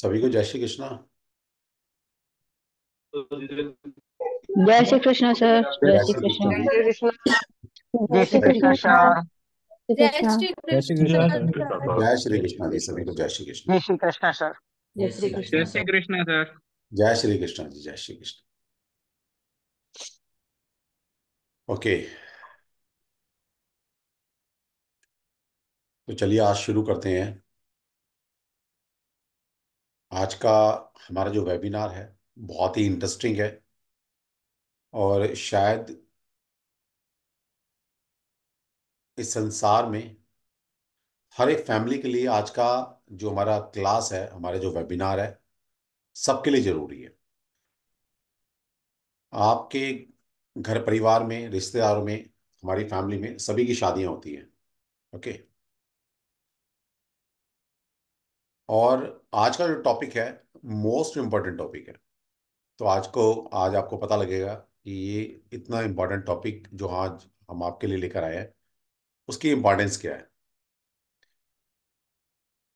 सभी को जय श्री कृष्णा जय श्री कृष्ण सर जय श्री कृष्ण जय श्री कृष्ण जय श्री कृष्ण जय श्री कृष्ण जी सभी को जय श्री कृष्ण कृष्ण सर जय श्री कृष्ण जय श्री कृष्ण सर जय श्री कृष्ण जी जय श्री कृष्ण ओके तो चलिए आज शुरू करते हैं आज का हमारा जो वेबिनार है बहुत ही इंटरेस्टिंग है और शायद इस संसार में हर एक फैमिली के लिए आज का जो हमारा क्लास है हमारे जो वेबिनार है सबके लिए ज़रूरी है आपके घर परिवार में रिश्तेदारों में हमारी फैमिली में सभी की शादियां होती हैं ओके okay? और आज का जो टॉपिक है मोस्ट इम्पॉर्टेंट टॉपिक है तो आज को आज आपको पता लगेगा कि ये इतना इम्पॉर्टेंट टॉपिक जो आज हम आपके लिए लेकर आए हैं उसकी इम्पॉर्टेंस क्या है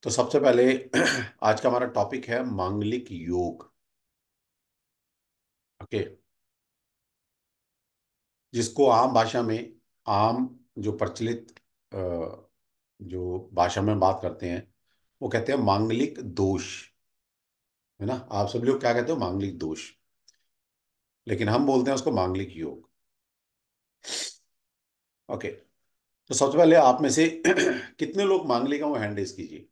तो सबसे पहले आज का हमारा टॉपिक है मांगलिक योग ओके जिसको आम भाषा में आम जो प्रचलित जो भाषा में बात करते हैं वो कहते हैं मांगलिक दोष है ना आप सब लोग क्या कहते हो मांगलिक दोष लेकिन हम बोलते हैं उसको मांगलिक योग ओके तो सबसे पहले आप में से कितने लोग मांगलिक हैं वो हैंड रेस कीजिए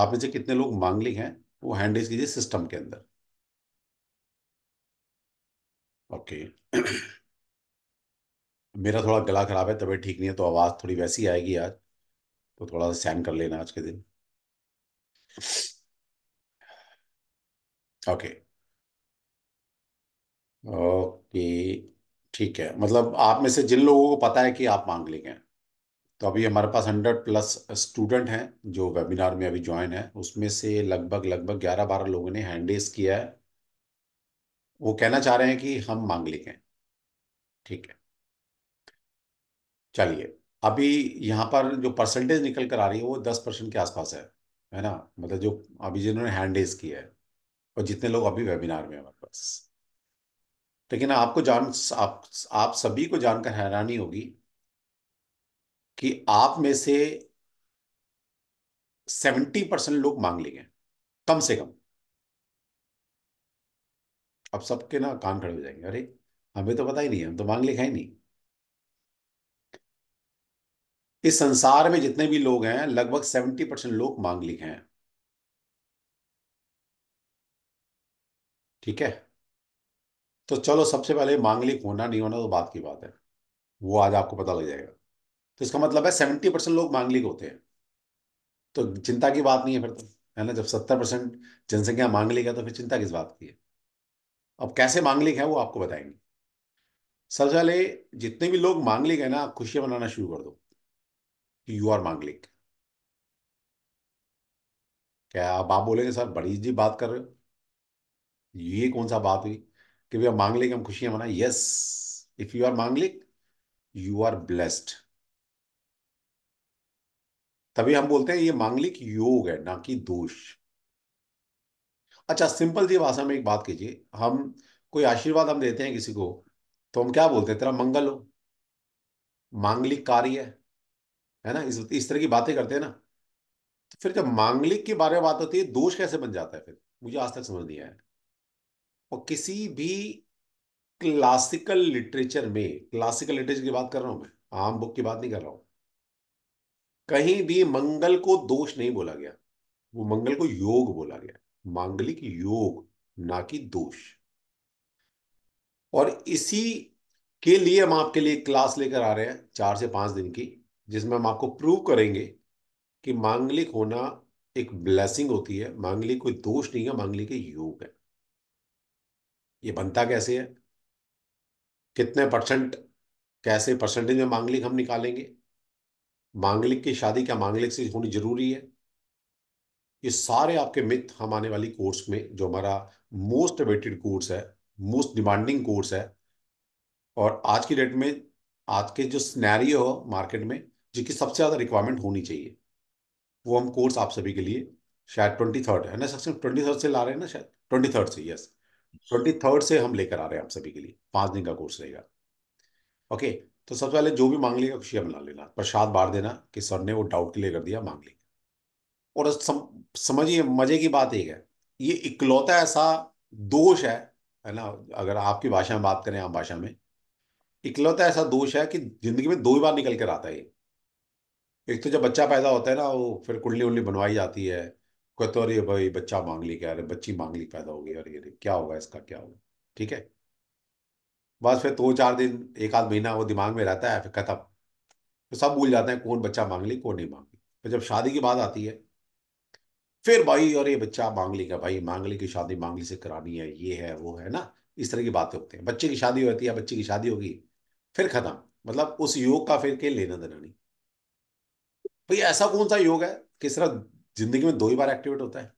आप में से कितने लोग मांगलिक हैं वो हैंड रेस कीजिए सिस्टम के अंदर ओके मेरा थोड़ा गला खराब है तबीयत ठीक नहीं है तो आवाज़ थोड़ी वैसी आएगी आज तो थोड़ा सा सैन कर लेना आज के दिन ओके ओके ठीक है मतलब आप में से जिन लोगों को पता है कि आप मांग लेंगे तो अभी हमारे पास हंड्रेड प्लस स्टूडेंट हैं जो वेबिनार में अभी ज्वाइन है उसमें से लगभग लगभग ग्यारह बारह लोगों ने हैंड रेस किया है वो कहना चाह रहे हैं कि हम मांग लिखें ठीक है चलिए अभी यहाँ पर जो परसेंटेज निकल कर आ रही है वो दस परसेंट के आसपास है है ना मतलब जो अभी जिन्होंने हैंड रेज किया है और जितने लोग अभी वेबिनार में हमारे पास लेकिन आपको जान आप आप सभी को जानकर हैरानी होगी कि आप में से सेवेंटी परसेंट लोग मांग लेंगे कम से कम अब सबके ना कान खड़े हो जाएंगे अरे हमें तो पता ही नहीं हम तो मांग लिखा ही नहीं इस संसार में जितने भी लोग हैं लगभग सेवेंटी परसेंट लोग मांगलिक हैं ठीक है तो चलो सबसे पहले मांगलिक होना नहीं होना तो बात की बात है वो आज आपको पता लग जाएगा तो इसका मतलब है सेवेंटी परसेंट लोग मांगलिक होते हैं तो चिंता की बात नहीं है फिर तो है ना जब सत्तर परसेंट जनसंख्या मांगलिक है तो फिर चिंता किस बात की है अब कैसे मांगलिक है वो आपको बताएंगे सबसे पहले जितने भी लोग मांगलिक है ना खुशियां मनाना शुरू कर दो यू आर मांगलिक क्या अब आप बोलेंगे सर बड़ी जी बात कर रहे हो ये कौन सा बात हुई कि भैया मांगलिक हम खुशी हैं मनाए yes if you are manglik you are blessed तभी हम बोलते हैं ये मांगलिक योग है ना कि दोष अच्छा सिंपल जी भाषा में एक बात कीजिए हम कोई आशीर्वाद हम देते हैं किसी को तो हम क्या बोलते हैं तेरा मंगल हो मांगलिक कार्य है है ना इस इस तरह की बातें करते हैं ना तो फिर जब मांगलिक के बारे में बात होती है दोष कैसे बन जाता है फिर मुझे आज तक समझ नहीं आया और किसी भी क्लासिकल लिटरेचर में क्लासिकल लिटरेचर की बात कर रहा हूं मैं आम बुक की बात नहीं कर रहा हूं कहीं भी मंगल को दोष नहीं बोला गया वो मंगल को योग बोला गया मांगलिक योग ना कि दोष और इसी के लिए हम आपके लिए क्लास लेकर आ रहे हैं चार से पांच दिन की जिसमें हम आपको प्रूव करेंगे कि मांगलिक होना एक ब्लेसिंग होती है मांगलिक कोई दोष नहीं है मांगलिक योग है ये बनता कैसे है कितने परसेंट कैसे परसेंटेज में मांगलिक हम निकालेंगे मांगलिक की शादी क्या मांगलिक से होनी जरूरी है ये सारे आपके मिथ हम आने वाली कोर्स में जो हमारा मोस्ट अवेटेड कोर्स है मोस्ट डिमांडिंग कोर्स है और आज की डेट में आज के जो स्नैरियो मार्केट में जिनकी सबसे ज़्यादा रिक्वायरमेंट होनी चाहिए वो हम कोर्स आप सभी के लिए शायद ट्वेंटी थर्ड है ना सबसे ट्वेंटी थर्ड से ला रहे हैं ना शायद ट्वेंटी थर्ड से यस ट्वेंटी थर्ड से हम लेकर आ रहे हैं आप सभी के लिए पाँच दिन का कोर्स रहेगा ओके तो सबसे पहले जो भी मांग लेगा हम बना लेना प्रसाद बार देना कि सर ने वो डाउट क्लियर कर दिया मांग लेंगे और सम, समझिए मजे की बात एक है ये इकलौता ऐसा दोष है है ना अगर आपकी भाषा में बात करें आप भाषा में इकलौता ऐसा दोष है कि जिंदगी में दो ही बार निकल कर आता है एक तो जब बच्चा पैदा होता है ना वो फिर कुंडली उंडली बनवाई जाती है कहते तो अरे भाई बच्चा मांग ली क्या अरे बच्ची मांग ली पैदा होगी अरे अरे क्या होगा इसका क्या होगा ठीक है बस फिर दो तो चार दिन एक आध महीना वो दिमाग में रहता है फिर खत्म तो सब भूल जाते हैं कौन बच्चा मांग ली कौन नहीं मांग ली फिर जब शादी की बात आती है फिर भाई और ये बच्चा मांगली का भाई मांगली की शादी मांगली से करानी है ये है वो है ना इस तरह की बातें होती हैं बच्चे की शादी होती है बच्चे की शादी होगी फिर खत्म मतलब उस योग का फिर के लेना देना नहीं भाई ऐसा कौन सा योग है कि सिर्फ जिंदगी में दो ही बार एक्टिवेट होता है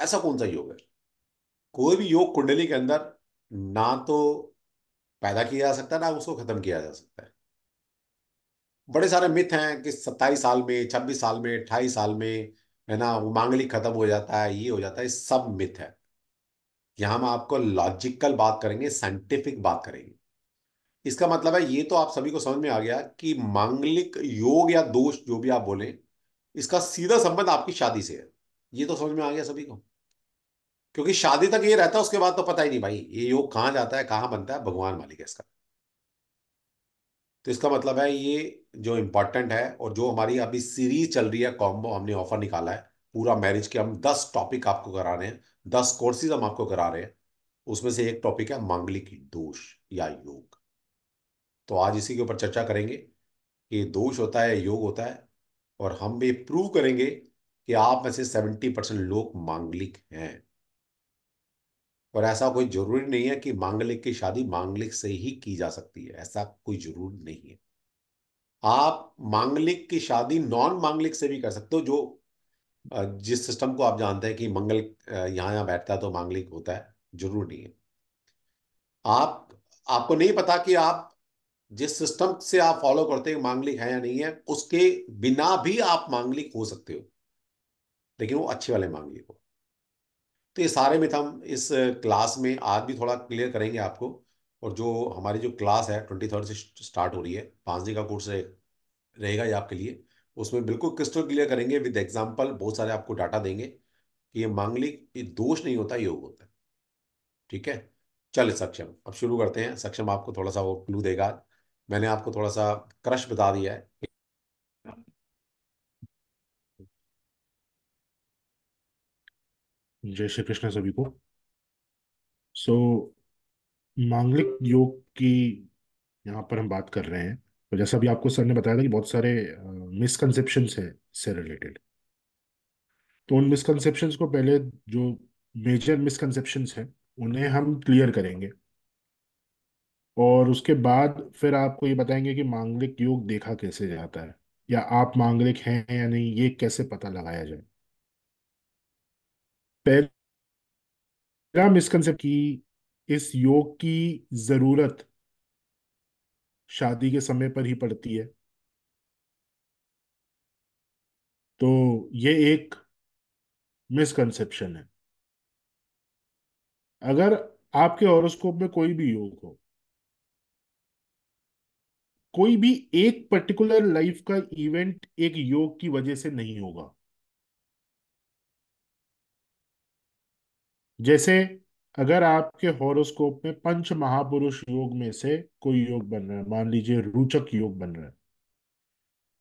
ऐसा कौन सा योग है कोई भी योग कुंडली के अंदर ना तो पैदा किया जा सकता है ना उसको खत्म किया जा सकता है बड़े सारे मिथ हैं कि सत्ताईस साल में छब्बीस साल में अट्ठाईस साल में है ना वो मांगलिक खत्म हो जाता है ये हो जाता है सब मिथ है यहां हम आपको लॉजिकल बात करेंगे साइंटिफिक बात करेंगे इसका मतलब है ये तो आप सभी को समझ में आ गया कि मांगलिक योग या दोष जो भी आप बोले इसका सीधा संबंध आपकी शादी से है ये तो समझ में आ गया सभी को क्योंकि शादी तक ये रहता है उसके बाद तो पता ही नहीं भाई ये योग कहां जाता है कहां बनता है भगवान मालिक है इसका तो इसका मतलब है ये जो इंपॉर्टेंट है और जो हमारी अभी सीरीज चल रही है कॉम्बो हमने ऑफर निकाला है पूरा मैरिज के हम दस टॉपिक आपको करा रहे हैं दस कोर्सेज हम आपको करा रहे हैं उसमें से एक टॉपिक है मांगलिक दोष या योग तो आज इसी के ऊपर चर्चा करेंगे कि दोष होता है योग होता है और हम भी प्रूव करेंगे कि आप में से सेवेंटी परसेंट लोग मांगलिक हैं और ऐसा कोई जरूरी नहीं है कि मांगलिक की शादी मांगलिक से ही की जा सकती है ऐसा कोई जरूर नहीं है आप मांगलिक की शादी नॉन मांगलिक से भी कर सकते हो जो जिस सिस्टम को आप जानते हैं कि मंगल यहां यहां बैठता है तो मांगलिक होता है जरूर नहीं है आप आपको नहीं पता कि आप जिस सिस्टम से आप फॉलो करते हो मांगलिक है या नहीं है उसके बिना भी आप मांगलिक हो सकते हो लेकिन वो अच्छे वाले मांगलिक हो तो ये सारे में तो हम इस क्लास में आज भी थोड़ा क्लियर करेंगे आपको और जो हमारी जो क्लास है ट्वेंटी थर्ड से स्टार्ट हो रही है पाँच दिन का कोर्स रहेगा ये आपके लिए उसमें बिल्कुल क्रिस्टल क्लियर करेंगे विद एग्जाम्पल बहुत सारे आपको डाटा देंगे कि ये मांगलिक ये दोष नहीं होता योग होता है ठीक है चलिए सक्षम अब शुरू करते हैं सक्षम आपको थोड़ा सा वो क्लू देगा मैंने आपको थोड़ा सा क्रश बता दिया है जय श्री कृष्ण सभी को सो so, मांगलिक योग की यहाँ पर हम बात कर रहे हैं तो जैसा भी आपको सर ने बताया था कि बहुत सारे मिसकनसेप्शंस है इससे रिलेटेड तो उन मिसकनसेप्शन को पहले जो मेजर मिसकनसेप्शन है उन्हें हम क्लियर करेंगे और उसके बाद फिर आपको ये बताएंगे कि मांगलिक योग देखा कैसे जाता है या आप मांगलिक हैं या नहीं ये कैसे पता लगाया जाए पहला मिसकनसेप्ट की इस योग की जरूरत शादी के समय पर ही पड़ती है तो ये एक मिसकंसेप्शन है अगर आपके हॉरोस्कोप में कोई भी योग हो कोई भी एक पर्टिकुलर लाइफ का इवेंट एक योग की वजह से नहीं होगा जैसे अगर आपके हॉरोस्कोप में पंच महापुरुष योग में से कोई योग बन रहा है मान लीजिए रूचक योग बन रहा है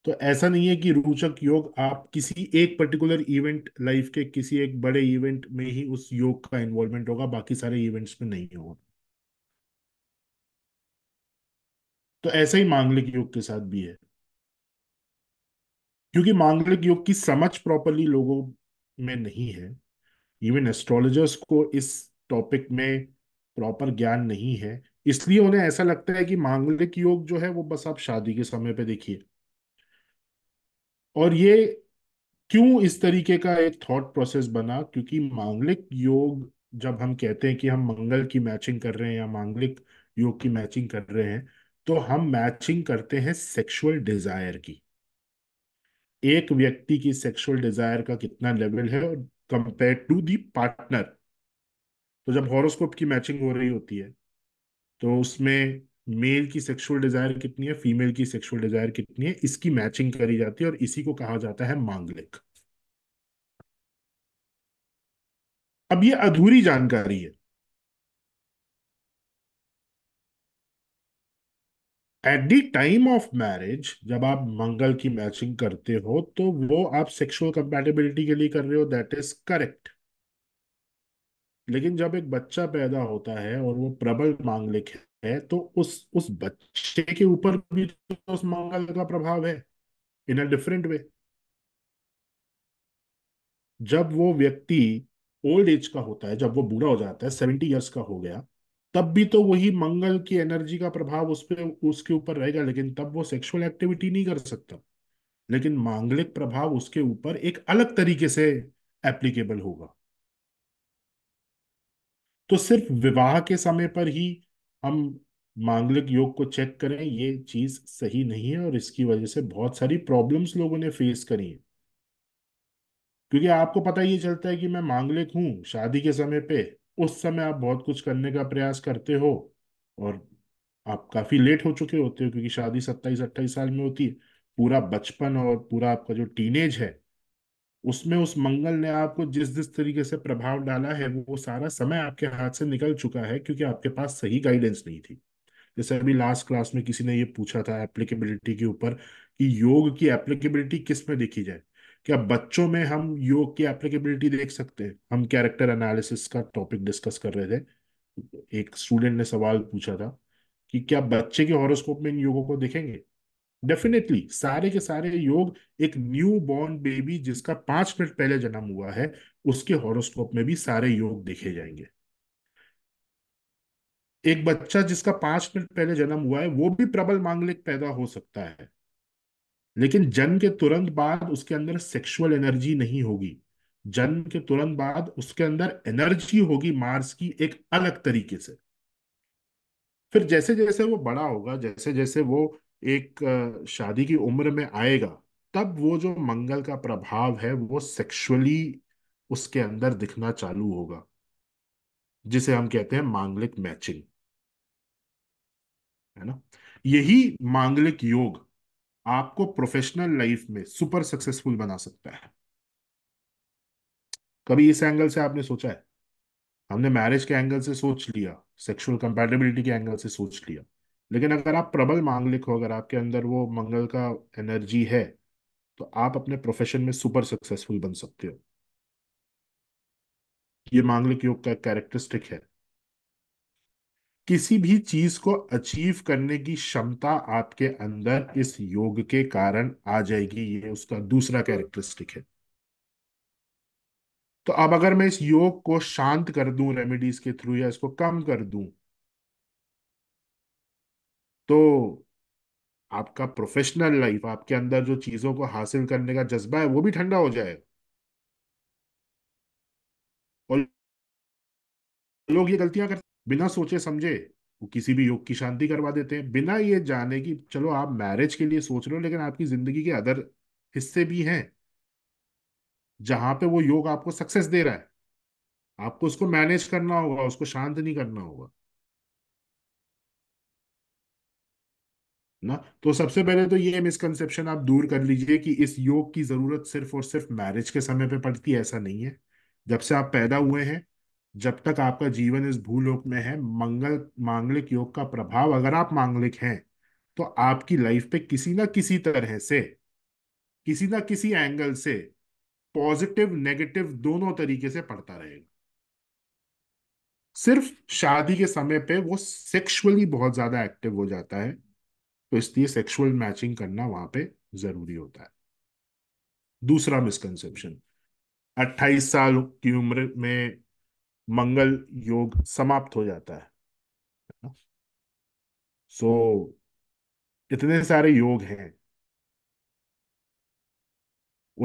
तो ऐसा नहीं है कि रूचक योग आप किसी एक पर्टिकुलर इवेंट लाइफ के किसी एक बड़े इवेंट में ही उस योग का इन्वॉल्वमेंट होगा बाकी सारे इवेंट्स में नहीं होगा तो ऐसा ही मांगलिक योग के साथ भी है क्योंकि मांगलिक योग की समझ प्रॉपरली लोगों में नहीं है इवन एस्ट्रोलॉजर्स को इस टॉपिक में प्रॉपर ज्ञान नहीं है इसलिए उन्हें ऐसा लगता है कि मांगलिक योग जो है वो बस आप शादी के समय पे देखिए और ये क्यों इस तरीके का एक थॉट प्रोसेस बना क्योंकि मांगलिक योग जब हम कहते हैं कि हम मंगल की मैचिंग कर रहे हैं या मांगलिक योग की मैचिंग कर रहे हैं तो हम मैचिंग करते हैं सेक्सुअल डिजायर की एक व्यक्ति की सेक्सुअल डिजायर का कितना लेवल है और कंपेयर टू दी पार्टनर तो जब हॉरोस्कोप की मैचिंग हो रही होती है तो उसमें मेल की सेक्सुअल डिजायर कितनी है फीमेल की सेक्सुअल डिजायर कितनी है इसकी मैचिंग करी जाती है और इसी को कहा जाता है मांगलिक अब ये अधूरी जानकारी है at the time of marriage जब आप मंगल की मैचिंग करते हो तो वो आप सेक्सुअल कंपेटेबिलिटी के लिए कर रहे हो दैट इज करेक्ट लेकिन जब एक बच्चा पैदा होता है और वो प्रबल मांगलिक है तो उस उस बच्चे के ऊपर भी तो उस मंगल का प्रभाव है इन अ डिफरेंट वे जब वो व्यक्ति ओल्ड एज का होता है जब वो बूढ़ा हो जाता है सेवेंटी ईयर्स का हो गया तब भी तो वही मंगल की एनर्जी का प्रभाव उस पर उसके ऊपर रहेगा लेकिन तब वो सेक्सुअल एक्टिविटी नहीं कर सकता लेकिन मांगलिक प्रभाव उसके ऊपर एक अलग तरीके से एप्लीकेबल होगा तो सिर्फ विवाह के समय पर ही हम मांगलिक योग को चेक करें ये चीज सही नहीं है और इसकी वजह से बहुत सारी प्रॉब्लम्स लोगों ने फेस करी है क्योंकि आपको पता ये चलता है कि मैं मांगलिक हूं शादी के समय पे उस समय आप बहुत कुछ करने का प्रयास करते हो और आप काफी लेट हो चुके होते हो क्योंकि शादी सत्ताईस अट्ठाईस साल में होती है पूरा बचपन और पूरा आपका जो टीनेज है उसमें उस मंगल ने आपको जिस जिस तरीके से प्रभाव डाला है वो, सारा समय आपके हाथ से निकल चुका है क्योंकि आपके पास सही गाइडेंस नहीं थी जैसे अभी लास्ट क्लास में किसी ने ये पूछा था एप्लीकेबिलिटी के ऊपर कि योग की एप्लीकेबिलिटी किस में देखी जाए क्या बच्चों में हम योग की एप्लीकेबिलिटी देख सकते हैं हम कैरेक्टर एनालिसिस का टॉपिक डिस्कस कर रहे थे एक स्टूडेंट ने सवाल पूछा था कि क्या बच्चे के हॉरोस्कोप में इन योगों को देखेंगे डेफिनेटली सारे के सारे योग एक न्यू बॉर्न बेबी जिसका पांच मिनट पहले जन्म हुआ है उसके हॉरोस्कोप में भी सारे योग देखे जाएंगे एक बच्चा जिसका पांच मिनट पहले जन्म हुआ है वो भी प्रबल मांगलिक पैदा हो सकता है लेकिन जन्म के तुरंत बाद उसके अंदर सेक्सुअल एनर्जी नहीं होगी जन्म के तुरंत बाद उसके अंदर एनर्जी होगी मार्स की एक अलग तरीके से फिर जैसे जैसे वो बड़ा होगा जैसे जैसे वो एक शादी की उम्र में आएगा तब वो जो मंगल का प्रभाव है वो सेक्सुअली उसके अंदर दिखना चालू होगा जिसे हम कहते हैं मांगलिक मैचिंग है ना यही मांगलिक योग आपको प्रोफेशनल लाइफ में सुपर सक्सेसफुल बना सकता है कभी इस एंगल से आपने सोचा है हमने मैरिज के एंगल से सोच लिया सेक्सुअल कंपेटेबिलिटी के एंगल से सोच लिया लेकिन अगर आप प्रबल मांगलिक हो अगर आपके अंदर वो मंगल का एनर्जी है तो आप अपने प्रोफेशन में सुपर सक्सेसफुल बन सकते हो ये मांगलिक योग का कैरेक्टरिस्टिक है किसी भी चीज को अचीव करने की क्षमता आपके अंदर इस योग के कारण आ जाएगी ये उसका दूसरा कैरेक्टरिस्टिक है तो अब अगर मैं इस योग को शांत कर दूं रेमेडीज के थ्रू या इसको कम कर दूं तो आपका प्रोफेशनल लाइफ आपके अंदर जो चीजों को हासिल करने का जज्बा है वो भी ठंडा हो जाए और लोग ये गलतियां करते बिना सोचे समझे वो किसी भी योग की शांति करवा देते हैं बिना ये जाने कि चलो आप मैरिज के लिए सोच रहे हो लेकिन आपकी जिंदगी के अदर हिस्से भी हैं जहां पे वो योग आपको सक्सेस दे रहा है आपको उसको मैनेज करना होगा उसको शांत नहीं करना होगा ना तो सबसे पहले तो ये मिसकंसेप्शन आप दूर कर लीजिए कि इस योग की जरूरत सिर्फ और सिर्फ मैरिज के समय पे पड़ती है ऐसा नहीं है जब से आप पैदा हुए हैं जब तक आपका जीवन इस भूलोक में है मंगल मांगलिक योग का प्रभाव अगर आप मांगलिक हैं तो आपकी लाइफ पे किसी ना किसी तरह से किसी ना किसी एंगल से पॉजिटिव नेगेटिव दोनों तरीके से पड़ता रहेगा सिर्फ शादी के समय पे वो सेक्सुअली बहुत ज्यादा एक्टिव हो जाता है तो इसलिए सेक्सुअल मैचिंग करना वहां पे जरूरी होता है दूसरा मिसकंसेप्शन 28 साल की उम्र में मंगल योग समाप्त हो जाता है सो so, इतने सारे योग हैं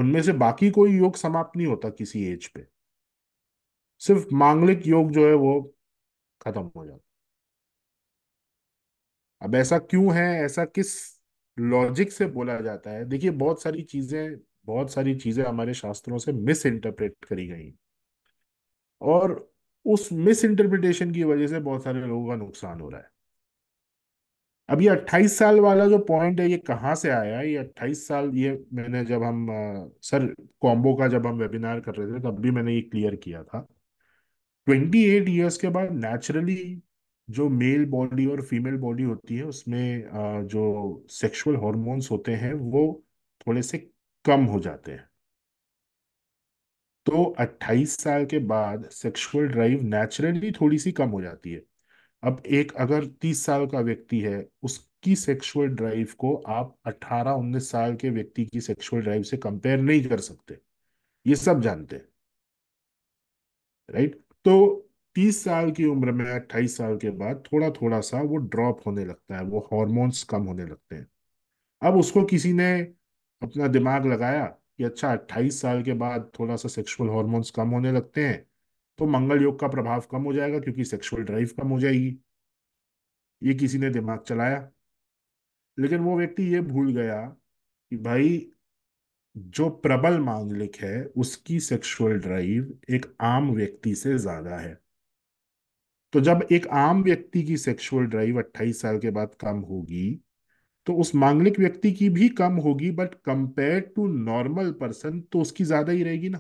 उनमें से बाकी कोई योग समाप्त नहीं होता किसी एज पे सिर्फ मांगलिक योग जो है वो खत्म हो जाता अब ऐसा क्यों है ऐसा किस लॉजिक से बोला जाता है देखिए बहुत सारी चीजें बहुत सारी चीजें हमारे शास्त्रों से मिस इंटरप्रेट करी गई और उस मिस इंटरप्रिटेशन की वजह से बहुत सारे लोगों का नुकसान हो रहा है अब ये अट्ठाईस साल वाला जो पॉइंट है ये कहाँ से आया ये अट्ठाईस साल ये मैंने जब हम सर कॉम्बो का जब हम वेबिनार कर रहे थे तब भी मैंने ये क्लियर किया था ट्वेंटी एट ईयर्स के बाद नेचुरली जो मेल बॉडी और फीमेल बॉडी होती है उसमें जो सेक्सुअल हॉर्मोन्स होते हैं वो थोड़े से कम हो जाते हैं तो 28 साल के बाद सेक्सुअल ड्राइव नेचुरली थोड़ी सी कम हो जाती है अब एक अगर 30 साल का व्यक्ति है उसकी सेक्सुअल ड्राइव को आप 18-19 साल के व्यक्ति की सेक्सुअल ड्राइव से कंपेयर नहीं कर सकते ये सब जानते हैं राइट तो 30 साल की उम्र में 28 साल के बाद थोड़ा थोड़ा सा वो ड्रॉप होने लगता है वो हॉर्मोन्स कम होने लगते हैं अब उसको किसी ने अपना दिमाग लगाया कि अच्छा अट्ठाईस साल के बाद थोड़ा सा सेक्सुअल हॉर्मोन्स कम होने लगते हैं तो मंगल योग का प्रभाव कम हो जाएगा क्योंकि सेक्सुअल ड्राइव कम हो जाएगी ये किसी ने दिमाग चलाया लेकिन वो व्यक्ति ये भूल गया कि भाई जो प्रबल मांगलिक है उसकी सेक्सुअल ड्राइव एक आम व्यक्ति से ज्यादा है तो जब एक आम व्यक्ति की सेक्सुअल ड्राइव 28 साल के बाद कम होगी तो उस मांगलिक व्यक्ति की भी कम होगी but compare to normal person तो उसकी ज्यादा ही रहेगी ना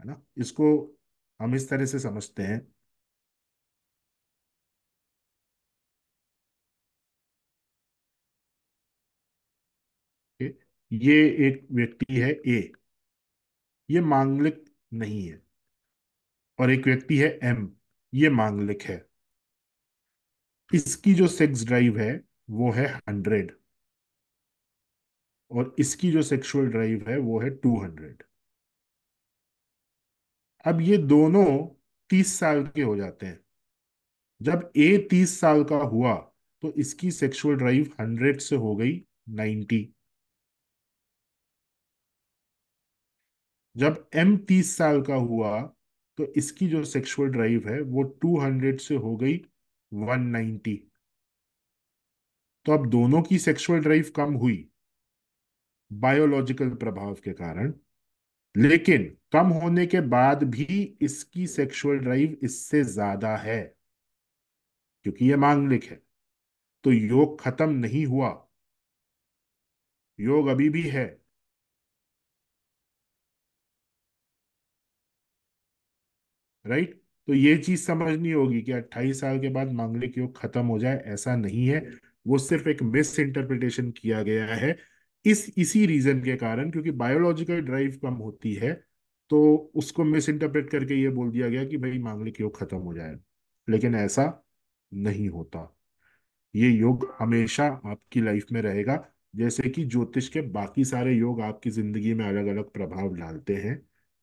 है ना इसको हम इस तरह से समझते हैं ये एक व्यक्ति है ए ये मांगलिक नहीं है और एक व्यक्ति है एम ये मांगलिक है इसकी जो सेक्स ड्राइव है वो है हंड्रेड और इसकी जो सेक्सुअल ड्राइव है वो है टू हंड्रेड अब ये दोनों तीस साल के हो जाते हैं जब ए तीस साल का हुआ तो इसकी सेक्सुअल ड्राइव हंड्रेड से हो गई नाइन्टी जब एम तीस साल का हुआ तो इसकी जो सेक्सुअल ड्राइव है वो टू हंड्रेड से हो गई 190 तो अब दोनों की सेक्सुअल ड्राइव कम हुई बायोलॉजिकल प्रभाव के कारण लेकिन कम होने के बाद भी इसकी सेक्सुअल ड्राइव इससे ज्यादा है क्योंकि यह मांगलिक है तो योग खत्म नहीं हुआ योग अभी भी है राइट तो ये चीज समझनी होगी कि 28 साल के बाद मांगलिक योग खत्म हो जाए ऐसा नहीं है वो सिर्फ एक मिस इंटरप्रिटेशन किया गया है इस इसी रीजन के कारण क्योंकि बायोलॉजिकल ड्राइव कम होती है तो उसको मिस इंटरप्रेट करके ये बोल दिया गया कि भाई मांगलिक योग खत्म हो जाए लेकिन ऐसा नहीं होता ये योग हमेशा आपकी लाइफ में रहेगा जैसे कि ज्योतिष के बाकी सारे योग आपकी जिंदगी में अलग अलग प्रभाव डालते हैं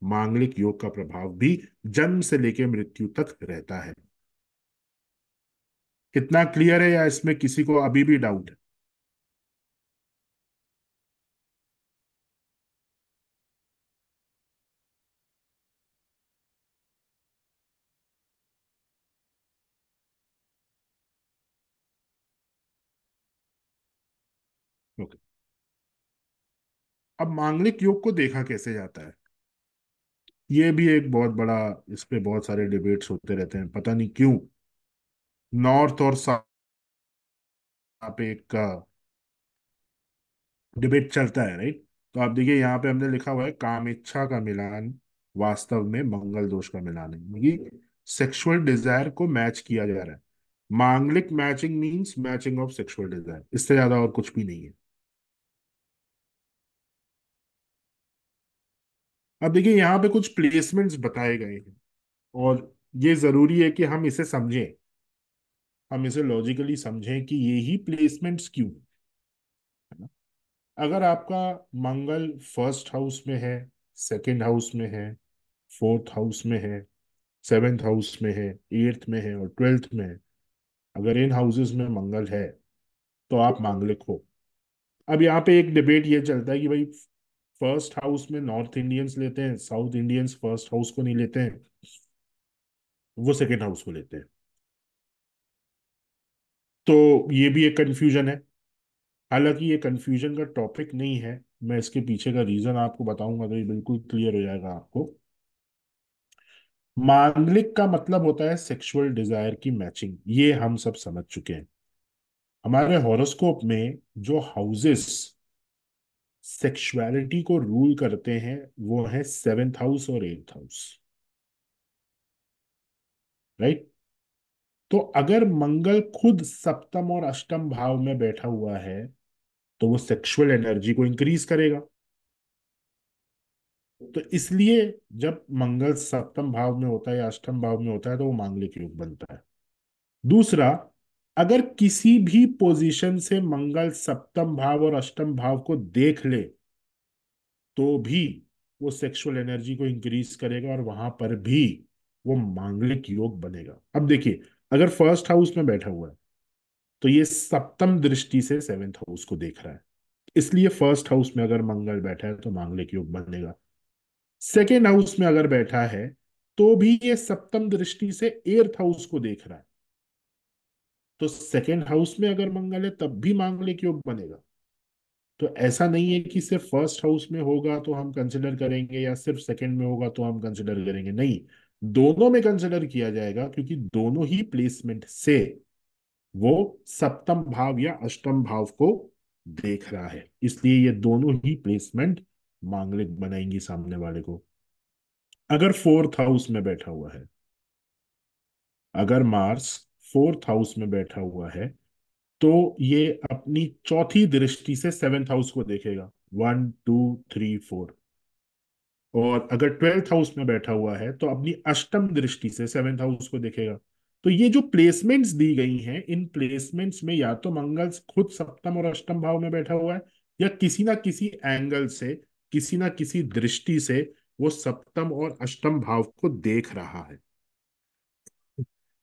मांगलिक योग का प्रभाव भी जन्म से लेकर मृत्यु तक रहता है कितना क्लियर है या इसमें किसी को अभी भी डाउट है ओके okay. अब मांगलिक योग को देखा कैसे जाता है ये भी एक बहुत बड़ा इस पे बहुत सारे डिबेट्स होते रहते हैं पता नहीं क्यों नॉर्थ और साउथ यहाँ पे एक डिबेट चलता है राइट तो आप देखिए यहाँ पे हमने लिखा हुआ है कामेच्छा का मिलान वास्तव में मंगल दोष का मिलान है क्योंकि सेक्सुअल डिजायर को मैच किया जा रहा है manglik matching means matching of sexual desire इससे ज्यादा और कुछ भी नहीं है अब देखिए यहाँ पे कुछ प्लेसमेंट्स बताए गए हैं और ये जरूरी है कि हम इसे समझें हम इसे लॉजिकली समझें कि ये ही प्लेसमेंट्स क्यों है अगर आपका मंगल फर्स्ट हाउस में है सेकंड हाउस में है फोर्थ हाउस में है सेवेंथ हाउस में है एट्थ में है और ट्वेल्थ में है अगर इन हाउसेस में मंगल है तो आप मांगलिक हो अब यहाँ पे एक डिबेट ये चलता है कि भाई फर्स्ट हाउस में नॉर्थ इंडियंस लेते हैं साउथ इंडियंस फर्स्ट हाउस को नहीं लेते हैं वो सेकेंड हाउस को लेते हैं तो ये भी एक कंफ्यूजन है हालांकि ये कंफ्यूजन का टॉपिक नहीं है मैं इसके पीछे का रीजन आपको बताऊंगा तो ये बिल्कुल क्लियर हो जाएगा आपको मांगलिक का मतलब होता है सेक्सुअल डिजायर की मैचिंग ये हम सब समझ चुके हैं हमारे हॉरोस्कोप में जो हाउसेस सेक्सुअलिटी को रूल करते हैं वो है सेवेंथ हाउस और एट्थ हाउस राइट तो अगर मंगल खुद सप्तम और अष्टम भाव में बैठा हुआ है तो वो सेक्सुअल एनर्जी को इंक्रीज करेगा तो इसलिए जब मंगल सप्तम भाव में होता है या अष्टम भाव में होता है तो वो मांगलिक योग बनता है दूसरा अगर किसी भी पोजीशन से मंगल सप्तम भाव और अष्टम भाव को देख ले तो भी वो सेक्सुअल एनर्जी को इंक्रीज करेगा और वहां पर भी वो मांगलिक योग बनेगा अब देखिए अगर फर्स्ट हाउस में बैठा हुआ है तो ये सप्तम दृष्टि से सेवेंथ हाउस को देख रहा है इसलिए फर्स्ट हाउस में अगर मंगल बैठा है तो मांगलिक योग बनेगा सेकेंड हाउस में अगर बैठा है तो भी ये सप्तम दृष्टि से एर्थ हाउस को देख रहा है तो सेकेंड हाउस में अगर मंगल है तब भी मांगलिक योग बनेगा तो ऐसा नहीं है कि सिर्फ फर्स्ट हाउस में होगा तो हम कंसिडर करेंगे या सिर्फ सेकेंड में होगा तो हम कंसिडर करेंगे नहीं दोनों में कंसिडर किया जाएगा क्योंकि दोनों ही प्लेसमेंट से वो सप्तम भाव या अष्टम भाव को देख रहा है इसलिए ये दोनों ही प्लेसमेंट मांगलिक बनाएंगी सामने वाले को अगर फोर्थ हाउस में बैठा हुआ है अगर मार्स फोर्थ हाउस में बैठा हुआ है तो ये अपनी चौथी दृष्टि से सेवेंथ हाउस को देखेगा वन टू थ्री फोर और अगर ट्वेल्थ हाउस में बैठा हुआ है तो अपनी अष्टम दृष्टि से सेवेंथ हाउस को देखेगा तो ये जो प्लेसमेंट्स दी गई हैं इन प्लेसमेंट्स में या तो मंगल खुद सप्तम और अष्टम भाव में बैठा हुआ है या किसी ना किसी एंगल से किसी ना किसी दृष्टि से वो सप्तम और अष्टम भाव को देख रहा है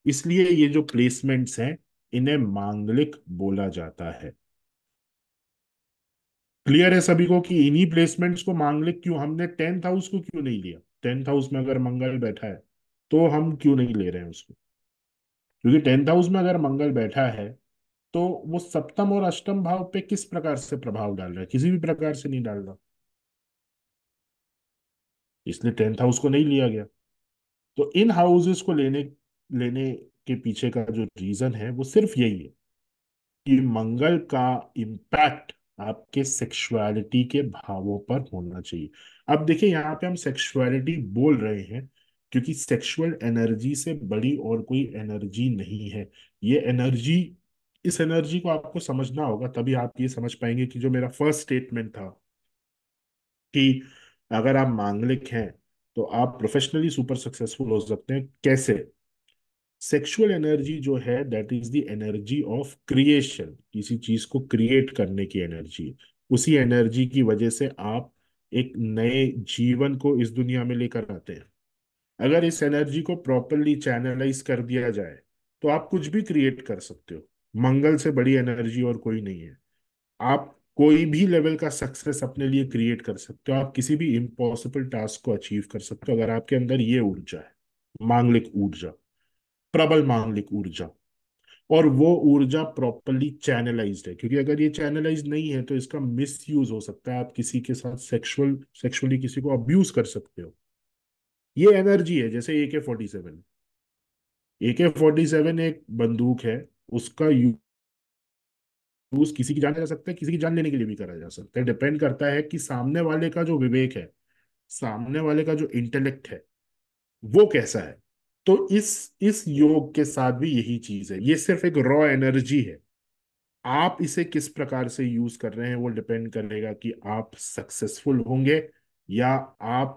इसलिए ये जो प्लेसमेंट्स हैं इन्हें मांगलिक बोला जाता है क्लियर है सभी को कि इन्हीं प्लेसमेंट्स को मांगलिक क्यों हमने टेंथ हाउस को क्यों नहीं लिया टेंथ हाउस में अगर मंगल बैठा है तो हम क्यों नहीं ले रहे हैं उसको क्योंकि टेंथ हाउस में अगर मंगल बैठा है तो वो सप्तम और अष्टम भाव पे किस प्रकार से प्रभाव डाल रहा है किसी भी प्रकार से नहीं डाल रहा इसलिए टेंथ हाउस को नहीं लिया गया तो इन हाउसेस को लेने लेने के पीछे का जो रीजन है वो सिर्फ यही है कि मंगल का इम्पैक्ट आपके सेक्सुअलिटी के भावों पर होना चाहिए अब देखिए यहाँ पे हम सेक्सुअलिटी बोल रहे हैं क्योंकि सेक्सुअल एनर्जी से बड़ी और कोई एनर्जी नहीं है ये एनर्जी इस एनर्जी को आपको समझना होगा तभी आप ये समझ पाएंगे कि जो मेरा फर्स्ट स्टेटमेंट था कि अगर आप मांगलिक हैं तो आप प्रोफेशनली सुपर सक्सेसफुल हो सकते हैं कैसे सेक्सुअल एनर्जी जो है that is the energy of creation किसी चीज को क्रिएट करने की एनर्जी उसी एनर्जी की वजह से आप एक नए जीवन को इस दुनिया में लेकर आते हैं अगर इस एनर्जी को प्रॉपरली चैनलाइज कर दिया जाए तो आप कुछ भी क्रिएट कर सकते हो मंगल से बड़ी एनर्जी और कोई नहीं है आप कोई भी लेवल का सक्सेस अपने लिए क्रिएट कर सकते हो आप किसी भी इम्पॉसिबल टास्क को अचीव कर सकते हो अगर आपके अंदर ये ऊर्जा है मांगलिक ऊर्जा प्रबल मांगलिक ऊर्जा और वो ऊर्जा प्रॉपरली चैनलाइज है क्योंकि अगर ये चैनलाइज नहीं है तो इसका मिस यूज हो सकता है आप किसी के साथ सेक्सुअल सेक्सुअली किसी को अब्यूज कर सकते हो ये एनर्जी है जैसे ए के फोर्टी सेवन ए के फोर्टी सेवन एक बंदूक है उसका यूज किसी की जान जा सकता है किसी की जान लेने के लिए भी करा जा सकता है डिपेंड करता है कि सामने वाले का जो विवेक है सामने वाले का जो इंटेलेक्ट है वो कैसा है तो इस इस योग के साथ भी यही चीज है ये सिर्फ एक रॉ एनर्जी है आप इसे किस प्रकार से यूज कर रहे हैं वो डिपेंड करेगा कि आप सक्सेसफुल होंगे या आप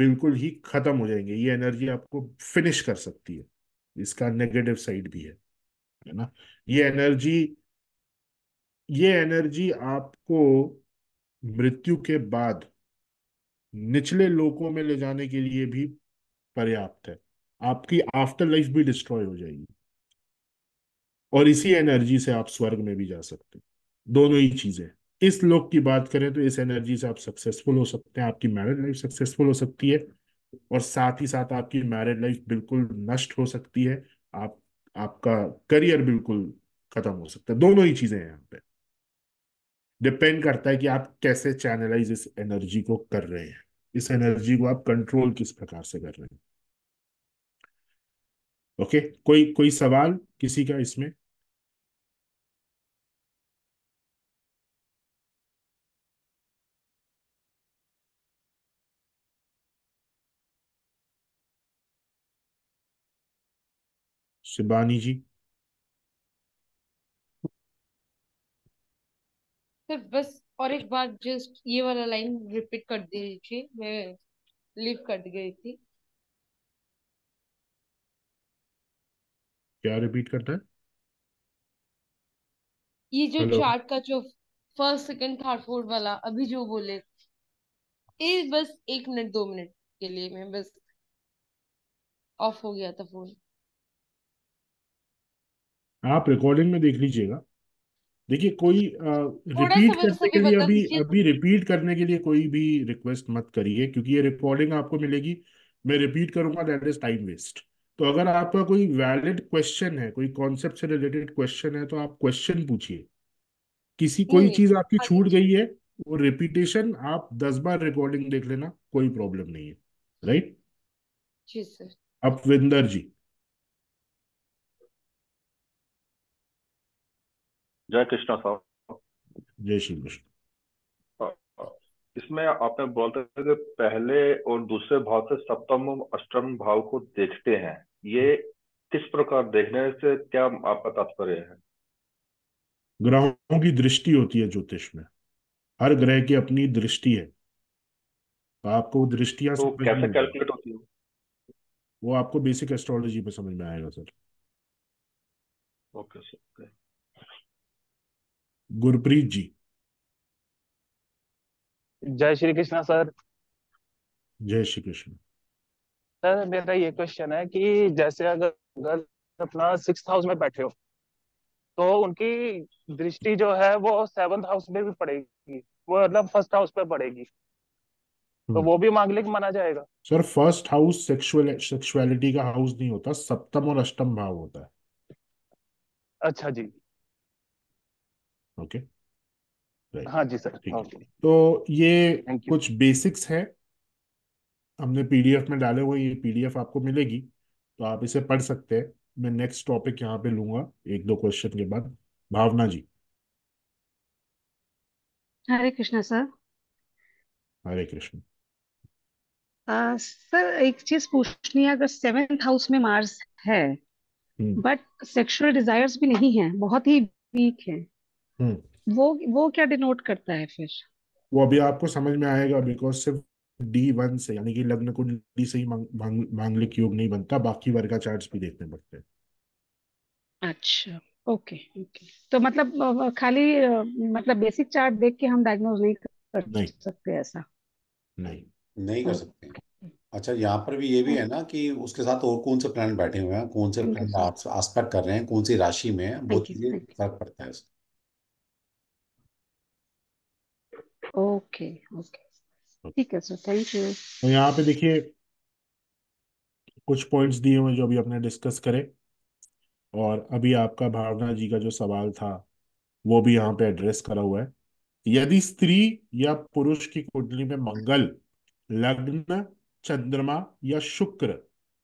बिल्कुल ही खत्म हो जाएंगे ये एनर्जी आपको फिनिश कर सकती है इसका नेगेटिव साइड भी है है ना ये एनर्जी ये एनर्जी आपको मृत्यु के बाद निचले लोकों में ले जाने के लिए भी पर्याप्त है आपकी आफ्टर लाइफ भी डिस्ट्रॉय हो जाएगी और इसी एनर्जी से आप स्वर्ग में भी जा सकते हैं दोनों ही चीजें इस लोक की बात करें तो इस एनर्जी से आप सक्सेसफुल हो सकते हैं आपकी मैरिड लाइफ सक्सेसफुल हो सकती है और साथ ही साथ आपकी मैरिड लाइफ बिल्कुल नष्ट हो सकती है आप आपका करियर बिल्कुल खत्म हो सकता है दोनों ही चीजें हैं यहाँ पे डिपेंड करता है कि आप कैसे चैनलाइज इस एनर्जी को कर रहे हैं इस एनर्जी को आप कंट्रोल किस प्रकार से कर रहे हैं ओके कोई कोई सवाल किसी का इसमें शिबानी जी सर बस और एक बात जस्ट ये वाला लाइन रिपीट कर दीजिए मैं लीव कर गई थी क्या रिपीट करता है ये जो Hello. चार्ट का जो फर्स्ट सेकंड थर्ड फोर्थ वाला अभी जो बोले ए बस एक मिनट दो मिनट के लिए मैं बस ऑफ हो गया था फोन आप रिकॉर्डिंग में देख लीजिएगा देखिए कोई आ, रिपीट करने के लिए मतलब अभी अभी रिपीट करने के लिए कोई भी रिक्वेस्ट मत करिए क्योंकि ये रिकॉर्डिंग आपको मिलेगी मैं रिपीट करूंगा दैट इज टाइम वेस्ट तो अगर आपका कोई वैलिड क्वेश्चन है कोई कॉन्सेप्ट से रिलेटेड क्वेश्चन है तो आप क्वेश्चन पूछिए किसी कोई चीज आपकी हाँ छूट हाँ गई है वो रिपीटेशन आप दस बार रिकॉर्डिंग देख लेना कोई प्रॉब्लम नहीं है राइट जी सर अपविंदर जी जय कृष्णा साहब जय श्री कृष्ण इसमें आपने बोलते थे पहले और दूसरे भाव से सप्तम अष्टम भाव को देखते हैं ये किस प्रकार देखने से क्या आपका तात्पर्य है ग्रहों की दृष्टि होती है ज्योतिष में हर ग्रह की अपनी दृष्टि है आपको दृष्टिया तो कैसे कैलकुलेट होती है वो आपको बेसिक एस्ट्रोलॉजी में समझ में आएगा sir okay sir Gurpreet ji जय श्री कृष्णा सर जय श्री कृष्ण सर मेरा ये क्वेश्चन है कि जैसे अगर अगर अपना सिक्स हाउस में बैठे हो तो उनकी दृष्टि जो है वो सेवंथ हाउस में भी पड़ेगी वो मतलब फर्स्ट हाउस पे पड़ेगी तो हम्म। वो भी मांगलिक माना जाएगा sir first house sexual sexuality का हाउस नहीं होता सप्तम और अष्टम भाव होता है अच्छा जी ओके okay. right. हाँ जी सर ठीक okay. तो ये कुछ बेसिक्स है हमने पीडीएफ में डाले हुए ये पीडीएफ आपको मिलेगी तो आप इसे पढ़ सकते हैं मैं नेक्स्ट टॉपिक यहाँ पे लूंगा एक दो क्वेश्चन के बाद भावना जी हरे कृष्णा सर हरे कृष्ण सर एक चीज पूछनी है अगर सेवेंथ हाउस में मार्स है बट सेक्सुअल डिजायर्स भी नहीं है बहुत ही वीक है हम्म। वो वो क्या डिनोट करता है फिर वो अभी आपको समझ में आएगा बिकॉज सिर्फ डी वन से यानी कि लग्न कुंडली से ही मांगलिक योग नहीं बनता बाकी वर्गा चार्ट भी देखने पड़ते हैं अच्छा ओके ओके तो मतलब खाली मतलब बेसिक चार्ट देख के हम डायग्नोज नहीं कर नहीं। सकते ऐसा नहीं नहीं कर सकते अच्छा यहाँ पर भी ये भी है ना कि उसके साथ और कौन से प्लान बैठे हुए हैं कौन से प्लान आस्पेक्ट कर रहे हैं कौन सी राशि में है वो चीजें फर्क पड़ता है ओके ओके ठीक है सर थैंक यू तो यहाँ पे देखिए कुछ पॉइंट्स दिए हुए जो अभी अपने डिस्कस करें और अभी आपका भावना जी का जो सवाल था वो भी यहाँ पे एड्रेस करा हुआ है यदि स्त्री या पुरुष की कुंडली में मंगल लग्न चंद्रमा या शुक्र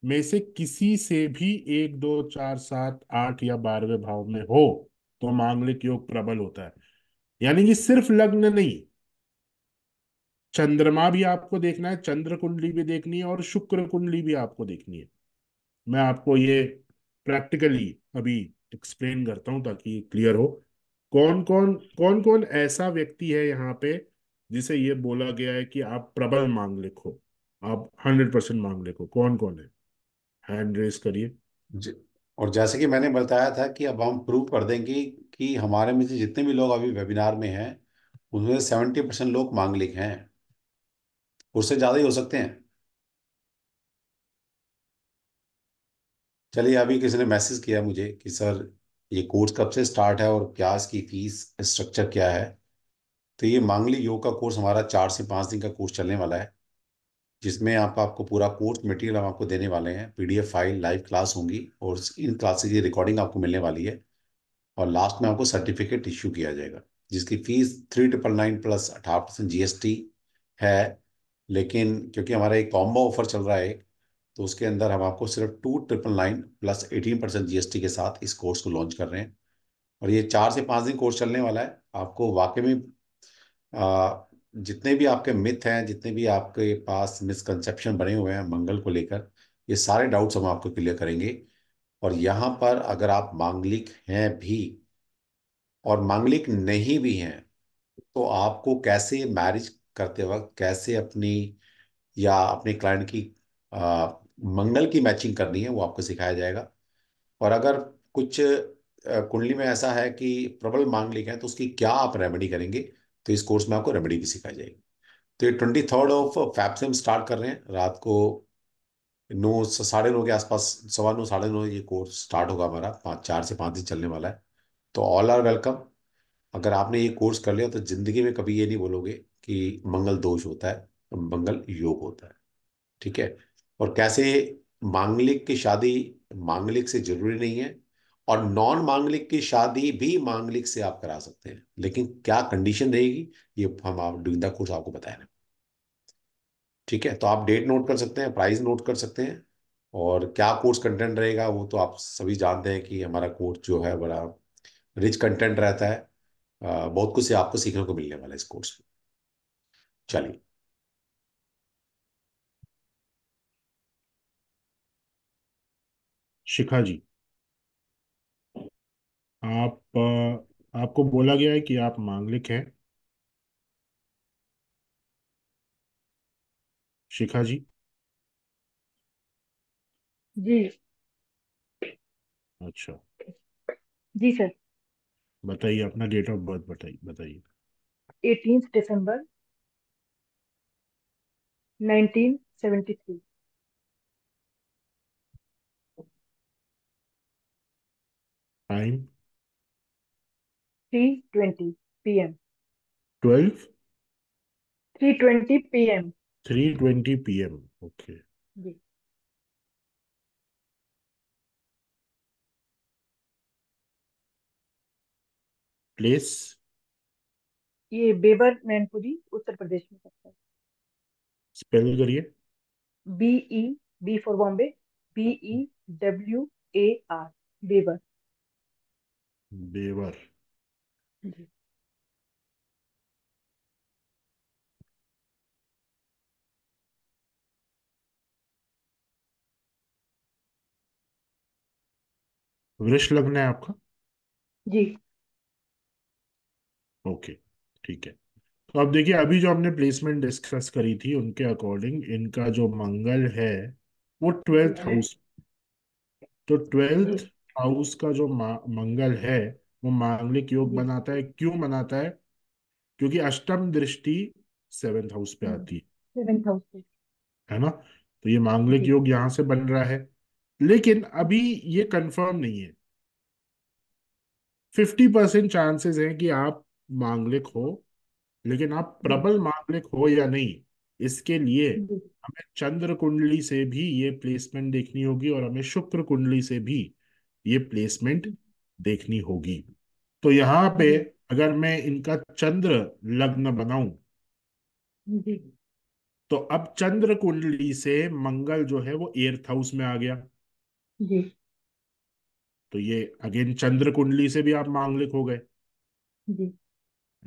में से किसी से भी एक दो चार सात आठ या बारहवें भाव में हो तो मांगलिक योग प्रबल होता है यानी कि सिर्फ लग्न नहीं चंद्रमा भी आपको देखना है चंद्र कुंडली भी देखनी है और शुक्र कुंडली भी आपको देखनी है मैं आपको ये प्रैक्टिकली अभी एक्सप्लेन करता हूं ताकि क्लियर हो कौन कौन कौन कौन ऐसा व्यक्ति है यहाँ पे जिसे ये बोला गया है कि आप प्रबल मांग लिखो आप हंड्रेड परसेंट मांग लिखो कौन कौन है हैंड रेस करिए और जैसे कि मैंने बताया था कि अब हम प्रूव कर देंगे कि हमारे में से जितने भी लोग अभी वेबिनार में हैं उनमें सेवेंटी परसेंट लोग मांगलिक हैं उससे ज्यादा ही हो सकते हैं चलिए अभी किसी ने मैसेज किया मुझे कि सर ये कोर्स कब से स्टार्ट है और क्या इसकी फीस स्ट्रक्चर क्या है तो ये मांगली योग का कोर्स हमारा चार से पाँच दिन का कोर्स चलने वाला है जिसमें आप आपको पूरा कोर्स मटेरियल हम आपको देने वाले हैं पीडीएफ फाइल लाइव क्लास होंगी और इन क्लासेस की रिकॉर्डिंग आपको मिलने वाली है और लास्ट में आपको सर्टिफिकेट इश्यू किया जाएगा जिसकी fees three triple nine plus अठारह परसेंट जी है लेकिन क्योंकि हमारा एक कॉम्बो ऑफर चल रहा है तो उसके अंदर हम आपको सिर्फ two triple nine plus eighteen percent GST के साथ इस कोर्स को लॉन्च कर रहे हैं और ये चार से पाँच दिन कोर्स चलने वाला है आपको वाकई में जितने भी आपके मिथ हैं जितने भी आपके पास मिसकनसेप्शन बने हुए हैं मंगल को लेकर ये सारे डाउट्स हम आपको क्लियर करेंगे और यहाँ पर अगर आप मांगलिक हैं भी और मांगलिक नहीं भी हैं तो आपको कैसे मैरिज करते वक्त कैसे अपनी या अपने क्लाइंट की आ, मंगल की मैचिंग करनी है वो आपको सिखाया जाएगा और अगर कुछ कुंडली में ऐसा है कि प्रबल मांगलिक है तो उसकी क्या आप रेमेडी करेंगे तो इस कोर्स में आपको रेमेडी भी सिखाई जाएगी तो ये ट्वेंटी थर्ड ऑफ फैप से हम स्टार्ट कर रहे हैं रात को नौ साढ़े नौ के आसपास सवा नौ साढ़े नौ ये कोर्स स्टार्ट होगा हमारा पाँच चार से पाँच दिन चलने वाला है तो ऑल आर वेलकम अगर आपने ये कोर्स कर लिया तो ज़िंदगी में कभी ये नहीं बोलोगे कि मंगल दोष होता है मंगल योग होता है ठीक है और कैसे मांगलिक की शादी मांगलिक से जरूरी नहीं है और नॉन मांगलिक की शादी भी मांगलिक से आप करा सकते हैं लेकिन क्या कंडीशन रहेगी ये हम आप डुविंदा कोर्स आपको ना ठीक है तो आप डेट नोट कर सकते हैं प्राइस नोट कर सकते हैं और क्या कोर्स कंटेंट रहेगा वो तो आप सभी जानते हैं कि हमारा कोर्स जो है बड़ा रिच कंटेंट रहता है बहुत कुछ से आपको सीखने को मिलने वाला है इस कोर्स में चलिए शिखा जी आप आपको बोला गया है कि आप मांगलिक हैं शिखा जी जी अच्छा जी सर बताइए अपना डेट ऑफ बर्थ बताइए बताइए एटीन दिसंबर Time three twenty p.m. three twenty p.m. twenty p.m. Okay. yes. place ये बेबर मैनपुरी उत्तर प्रदेश में पड़ता है स्पेल करिए B E B for Bombay B E W A R Bewar Bewar वृक्ष लग्न है आपका जी ओके ठीक है तो आप देखिए अभी जो हमने प्लेसमेंट डिस्कस करी थी उनके अकॉर्डिंग इनका जो मंगल है वो ट्वेल्थ हाउस हम्म। तो ट्वेल्थ हाउस हम्म। का जो मंगल है वो मांगलिक योग हम्म। बनाता है क्यों बनाता है क्योंकि अष्टम दृष्टि सेवेंथ हाउस पे आती है सेवेंथ हाउस पे है ना तो ये मांगलिक योग यहां से बन रहा है लेकिन अभी ये कंफर्म नहीं है फिफ्टी परसेंट चांसेस हैं कि आप मांगलिक हो लेकिन आप प्रबल मांगलिक हो या नहीं इसके लिए हमें चंद्र कुंडली से भी ये प्लेसमेंट देखनी होगी और हमें शुक्र कुंडली से भी ये प्लेसमेंट देखनी होगी तो यहाँ पे अगर मैं इनका चंद्र लग्न बनाऊ तो अब चंद्र कुंडली से मंगल जो है वो एर्थ हाउस में आ गया तो ये अगेन चंद्र कुंडली से भी आप मांगलिक हो गए है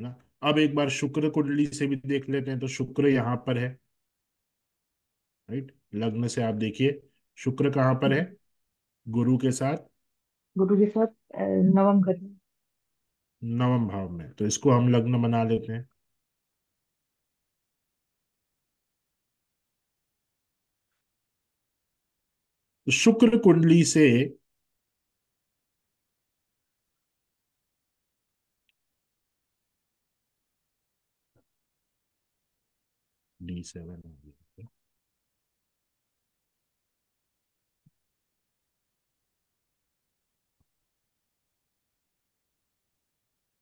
ना अब एक बार शुक्र कुंडली से भी देख लेते हैं तो शुक्र यहां पर है राइट लग्न से आप देखिए शुक्र कहाँ पर है गुरु के साथ गुरु के साथ नवम घर नवम भाव में तो इसको हम लग्न बना लेते हैं तो शुक्र कुंडली से 27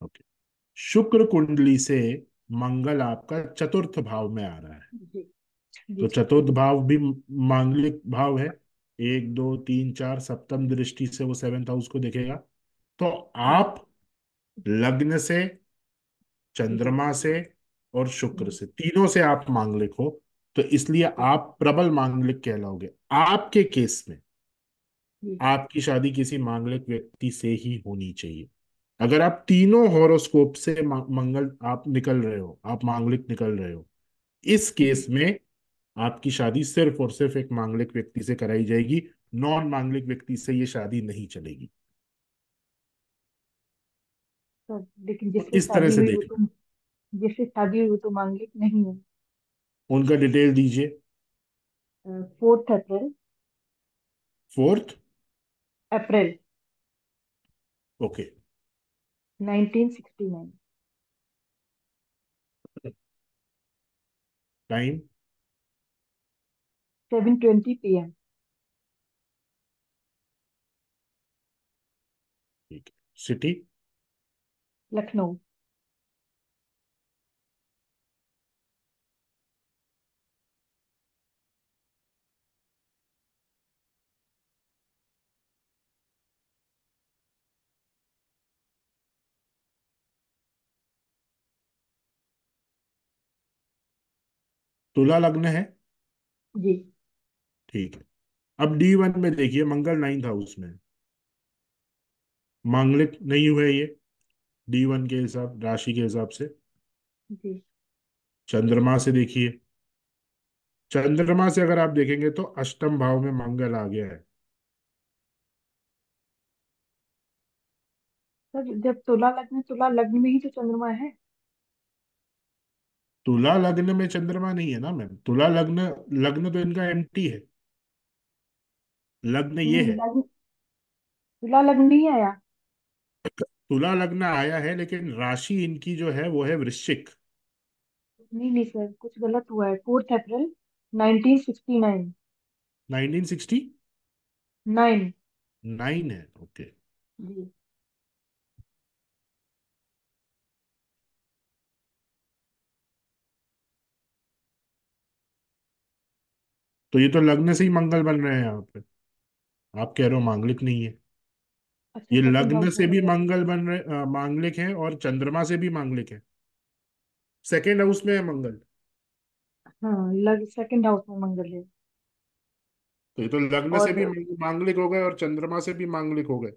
okay. शुक्र कुंडली से मंगल आपका चतुर्थ भाव में आ रहा है तो चतुर्थ भाव भी मांगलिक भाव है एक दो तीन चार सप्तम दृष्टि से वो सेवेंथ हाउस को देखेगा तो आप लग्न से चंद्रमा से और शुक्र से तीनों से आप मांगलिक हो तो इसलिए आप प्रबल मांगलिक कहलाओगे आपके केस में हम्म। आपकी शादी किसी मांगलिक व्यक्ति से ही होनी चाहिए अगर आप तीनों हॉरोस्कोप से मंगल आप निकल रहे हो आप मांगलिक निकल रहे हो इस केस में आपकी शादी सिर्फ और सिर्फ एक मांगलिक व्यक्ति से कराई जाएगी नॉन मांगलिक व्यक्ति से ये शादी नहीं चलेगी तो लेकिन इस तरह से देखें जिससे शादी हुई तो मांगलिक नहीं है उनका डिटेल दीजिए fourth April fourth April okay time seven twenty P M city Lucknow तुला लग्न है ठीक है अब डी वन में देखिए मंगल नाइन्थ हाउस में मांगलिक नहीं हुए ये डी वन के हिसाब राशि के हिसाब से जी चंद्रमा से देखिए चंद्रमा से अगर आप देखेंगे तो अष्टम भाव में मंगल आ गया है सर जब तुला लग्न तुला लग्न में ही तो चंद्रमा है तुला लग्न में चंद्रमा नहीं है ना मैम तुला लग्न लग्न तो इनका एम्प्टी है लग्न ये हम्म, है तुला लग्न नहीं आया तुला लग्न आया है लेकिन राशि इनकी जो है वो है वृश्चिक नहीं नहीं सर कुछ गलत हुआ है fourth April nineteen sixty nine nineteen sixty nine nine है ओके जी तो ये तो लगने से ही मंगल बन रहे हैं यहाँ पे आप कह रहे हो मांगलिक नहीं है अच्छा ये तो फिर लग्न से भी मंगल बन रहे मांगलिक है और चंद्रमा से भी मांगलिक है सेकेंड हाउस में है मंगल हाँ लग सेकंड हाउस में मंगल है तो ये तो लग्न से भी मांगलिक हो गए और चंद्रमा से भी मांगलिक हो गए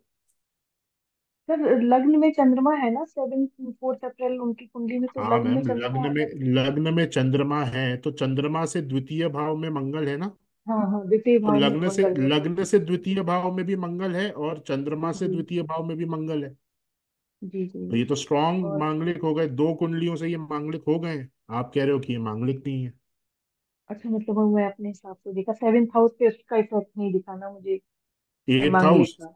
सर लग्न में चंद्रमा है ना सेवन फोर्थ अप्रैल उनकी कुंडली में तो हाँ लग्न में मैम में चंद्रमा लग्न में है लग्न में चंद्रमा है तो चंद्रमा से द्वितीय भाव में मंगल है ना हाँ हाँ द्वितीय तो भाव में लग्न से मंगल है लग्न से द्वितीय भाव में भी मंगल है और चंद्रमा से जी द्वितीय भाव में भी मंगल है जी जी तो ये तो स्ट्रांग और मांगलिक हो गए दो कुंडलियों से ये मांगलिक हो गए आप कह रहे हो कि ये मांगलिक नहीं है अच्छा मतलब मैं अपने हिसाब से देखा सेवेंथ हाउस पे उसका इफेक्ट नहीं दिखाना मुझे एट्थ मांगलिक हाउस का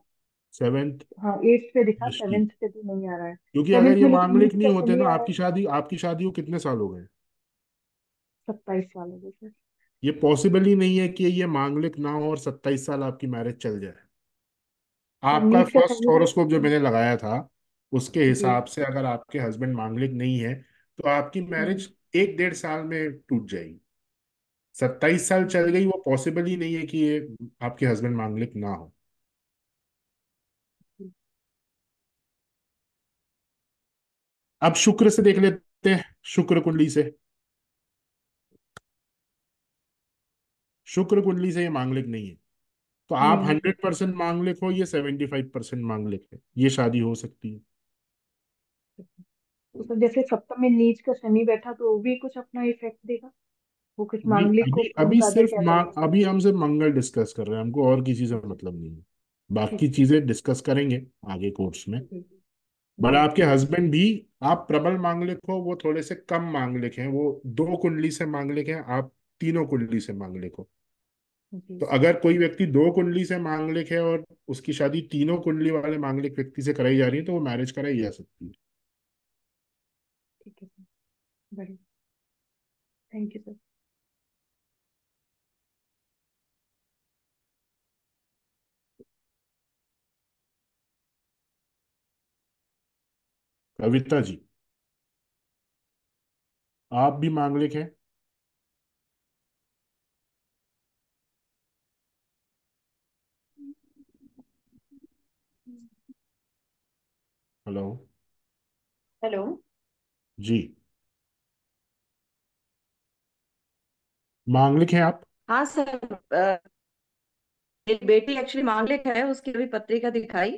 सेवेंथ हाँ दिखा सेवेंथ पे भी नहीं आ रहा है क्योंकि अगर ये मामलिक नहीं होते ना आपकी शादी आपकी शादी को कितने साल हो गए सत्ताईस साल हो गए सर ये पॉसिबल ही नहीं है कि ये मांगलिक ना हो और सत्ताईस साल आपकी मैरिज चल जाए हाँ, आपका फर्स्ट हॉरोस्कोप तो जो हाँ। मैंने लगाया था उसके हिसाब से अगर आपके हस्बैंड मांगलिक नहीं है तो आपकी मैरिज हाँ। एक डेढ़ साल में टूट जाएगी सत्ताईस साल चल गई वो पॉसिबल ही नहीं है कि ये आपके हस्बैंड मांगलिक ना हो अब शुक्र से देख लेते हैं शुक्र कुंडली से शुक्र कुंडली से ये मांगलिक नहीं है तो आप हम्म। हंड्रेड परसेंट मांगलिक हो ये सेवेंटी फाइव परसेंट मांगलिक है ये शादी हो सकती है तो जैसे सप्तम में नीच का शनि बैठा तो वो भी कुछ अपना इफेक्ट देगा वो कुछ मांगलिक को अभी सिर्फ मांग अभी हम सिर्फ मंगल डिस्कस कर रहे हैं हमको और किसी से मतलब नहीं है बाकी चीजें डिस्कस करेंगे आगे कोर्स में बट आपके हस्बैंड भी आप प्रबल मांगलिक हो वो थोड़े से कम मांगलिक हैं वो दो कुंडली से मांगलिक हैं आप तीनों कुंडली से मांगलिक हो तो अगर कोई व्यक्ति दो कुंडली से मांगलिक है और उसकी शादी तीनों कुंडली वाले मांगलिक व्यक्ति से कराई जा रही है तो वो मैरिज कराई जा सकती है ठीक है सर बढ़िया thank you sir Kavita ji आप भी मांगलिक हैं हेलो हेलो जी मांगलिक हैं आप हाँ सर मेरी बेटी एक्चुअली मांगलिक है उसकी अभी पत्रिका दिखाई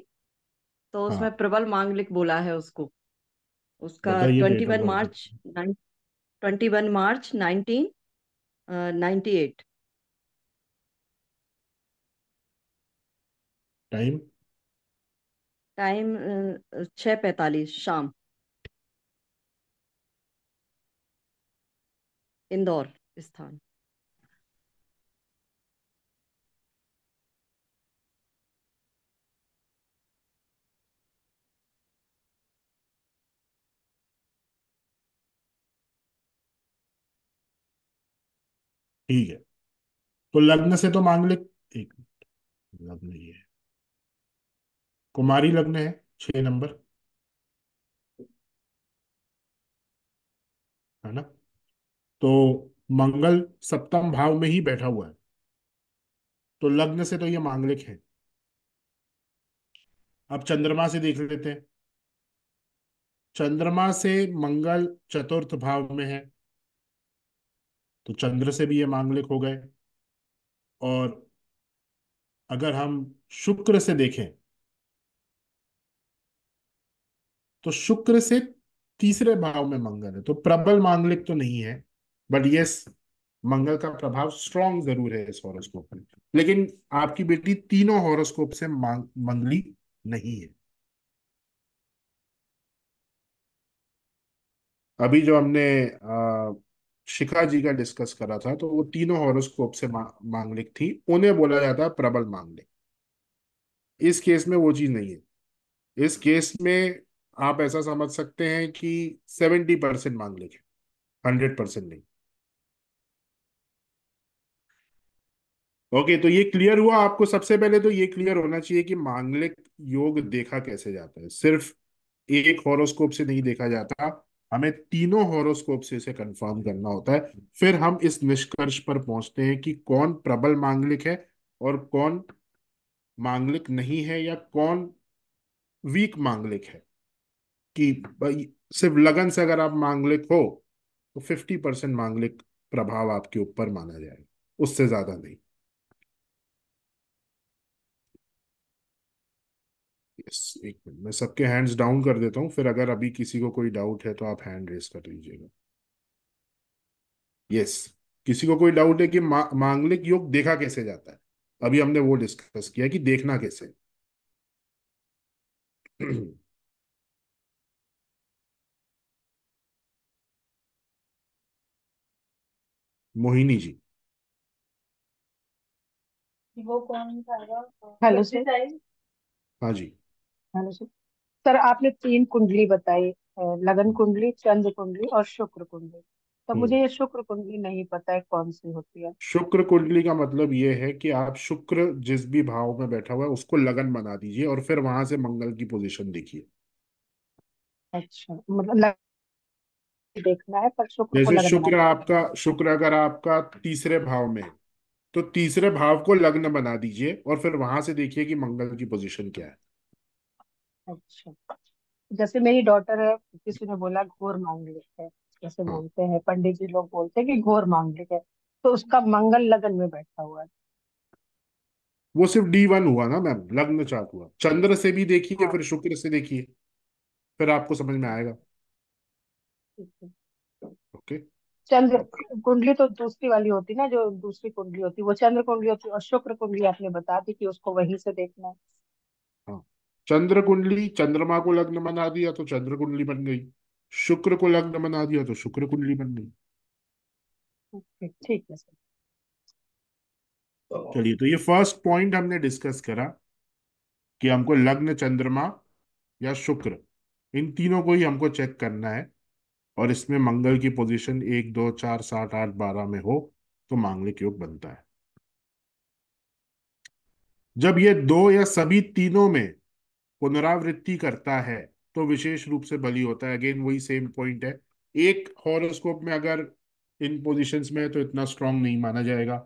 तो हाँ। उसमें हाँ प्रबल मांगलिक बोला है उसको उसका twenty one March twenty one March nineteen ninety eight time time छः पैतालीस शाम इंदौर स्थान ठीक है तो लग्न से तो मांग ले एक मिनट लग्न ये है कुमारी लग्न है छह नंबर है ना तो मंगल सप्तम भाव में ही बैठा हुआ है तो लग्न से तो ये मांगलिक है अब चंद्रमा से देख लेते हैं चंद्रमा से मंगल चतुर्थ भाव में है तो चंद्र से भी ये मांगलिक हो गए और अगर हम शुक्र से देखें तो शुक्र से तीसरे भाव में मंगल है तो प्रबल मांगलिक तो नहीं है बट यस मंगल का प्रभाव स्ट्रॉन्ग जरूर है इस हॉरोस्कोप में लेकिन आपकी बेटी तीनों हॉरोस्कोप से मांग मंगली नहीं है अभी जो हमने शिखा जी का डिस्कस करा था तो वो तीनों हॉरोस्कोप से मा, मांगलिक थी उन्हें बोला जाता है प्रबल मांगलिक इस केस में वो चीज नहीं है इस केस में आप ऐसा समझ सकते हैं कि सेवेंटी परसेंट मांगलिक है हंड्रेड परसेंट नहीं ओके तो ये क्लियर हुआ आपको सबसे पहले तो ये क्लियर होना चाहिए कि मांगलिक योग देखा कैसे जाता है सिर्फ एक हॉरोस्कोप से नहीं देखा जाता हमें तीनों हॉरोस्कोप से इसे कंफर्म करना होता है फिर हम इस निष्कर्ष पर पहुंचते हैं कि कौन प्रबल मांगलिक है और कौन मांगलिक नहीं है या कौन वीक मांगलिक है कि सिर्फ लगन से अगर आप मांगलिक हो तो फिफ्टी परसेंट मांगलिक प्रभाव आपके ऊपर माना जाएगा उससे ज्यादा नहीं यस एक मिनट मैं सबके हैंड्स डाउन कर देता हूँ फिर अगर अभी किसी को कोई डाउट है तो आप हैंड रेस कर लीजिएगा यस yes. किसी को कोई डाउट है कि मा, मांगलिक योग देखा कैसे जाता है अभी हमने वो डिस्कस किया कि देखना कैसे मोहिनी जी वो कौन था हेलो सर हाँ जी हेलो सर सर आपने तीन कुंडली बताई लगन कुंडली चंद्र कुंडली और शुक्र कुंडली तो हम्म। मुझे ये शुक्र कुंडली नहीं पता है कौन सी होती है शुक्र कुंडली का मतलब ये है कि आप शुक्र जिस भी भाव में बैठा हुआ है उसको लगन बना दीजिए और फिर वहां से मंगल की पोजीशन देखिए अच्छा मतलब देखना है पर शुक्र जैसे शुक्र आपका शुक्र अगर आपका तीसरे भाव में तो तीसरे भाव को लग्न बना दीजिए और फिर वहां से देखिए कि मंगल की पोजीशन क्या है अच्छा जैसे मेरी डॉटर है किसी ने बोला घोर मांगलिक है जैसे हाँ। बोलते हैं पंडित जी लोग बोलते हैं कि घोर मांगलिक है तो उसका मंगल लगन में बैठा हुआ है वो सिर्फ डी वन हुआ ना मैम लग्न चार्ट हुआ चंद्र से भी देखिए हाँ फिर शुक्र से देखिए फिर आपको समझ में आएगा ओके चंद्र कुंडली तो दूसरी वाली होती ना जो दूसरी कुंडली होती वो चंद्र कुंडली होती और शुक्र कुंडली आपने बता दी कि उसको वहीं से देखना है चंद्र कुंडली चंद्रमा को लग्न बना दिया तो चंद्र कुंडली बन गई शुक्र को लग्न बना दिया तो शुक्र कुंडली बन गई ठीक है चलिए तो ये फर्स्ट पॉइंट हमने डिस्कस करा कि हमको लग्न चंद्रमा या शुक्र इन तीनों को ही हमको चेक करना है और इसमें मंगल की पोजीशन एक दो चार सात आठ बारह में हो तो मांगलिक योग बनता है जब ये दो या सभी तीनों में पुनरावृत्ति करता है तो विशेष रूप से बली होता है अगेन वही सेम पॉइंट है एक हॉरोस्कोप में अगर इन पोजिशन में है तो इतना स्ट्रांग नहीं माना जाएगा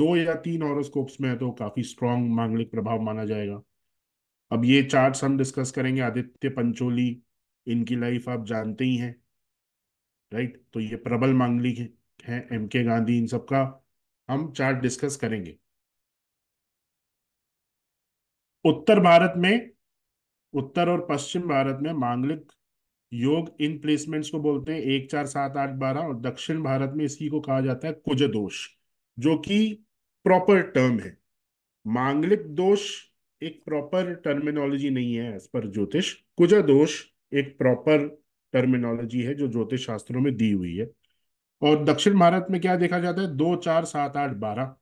दो या तीन हॉरोस्कोप्स में है तो काफी स्ट्रांग मांगलिक प्रभाव माना जाएगा अब ये चार्ट हम डिस्कस करेंगे आदित्य पंचोली इनकी लाइफ आप जानते ही हैं राइट तो ये प्रबल मांगलिक है एम के गांधी इन सबका हम चार्ट डिस्कस करेंगे उत्तर भारत में उत्तर और पश्चिम भारत में मांगलिक योग इन प्लेसमेंट्स को बोलते हैं एक चार सात आठ बारह और दक्षिण भारत में इसी को कहा जाता है कुज दोष जो कि प्रॉपर टर्म है मांगलिक दोष एक प्रॉपर टर्मिनोलॉजी नहीं है एज पर ज्योतिष कुज दोष एक प्रॉपर टर्मिनोलॉजी है जो ज्योतिष शास्त्रों में दी हुई है और दक्षिण भारत में क्या देखा जाता है दो चार सात आठ बारह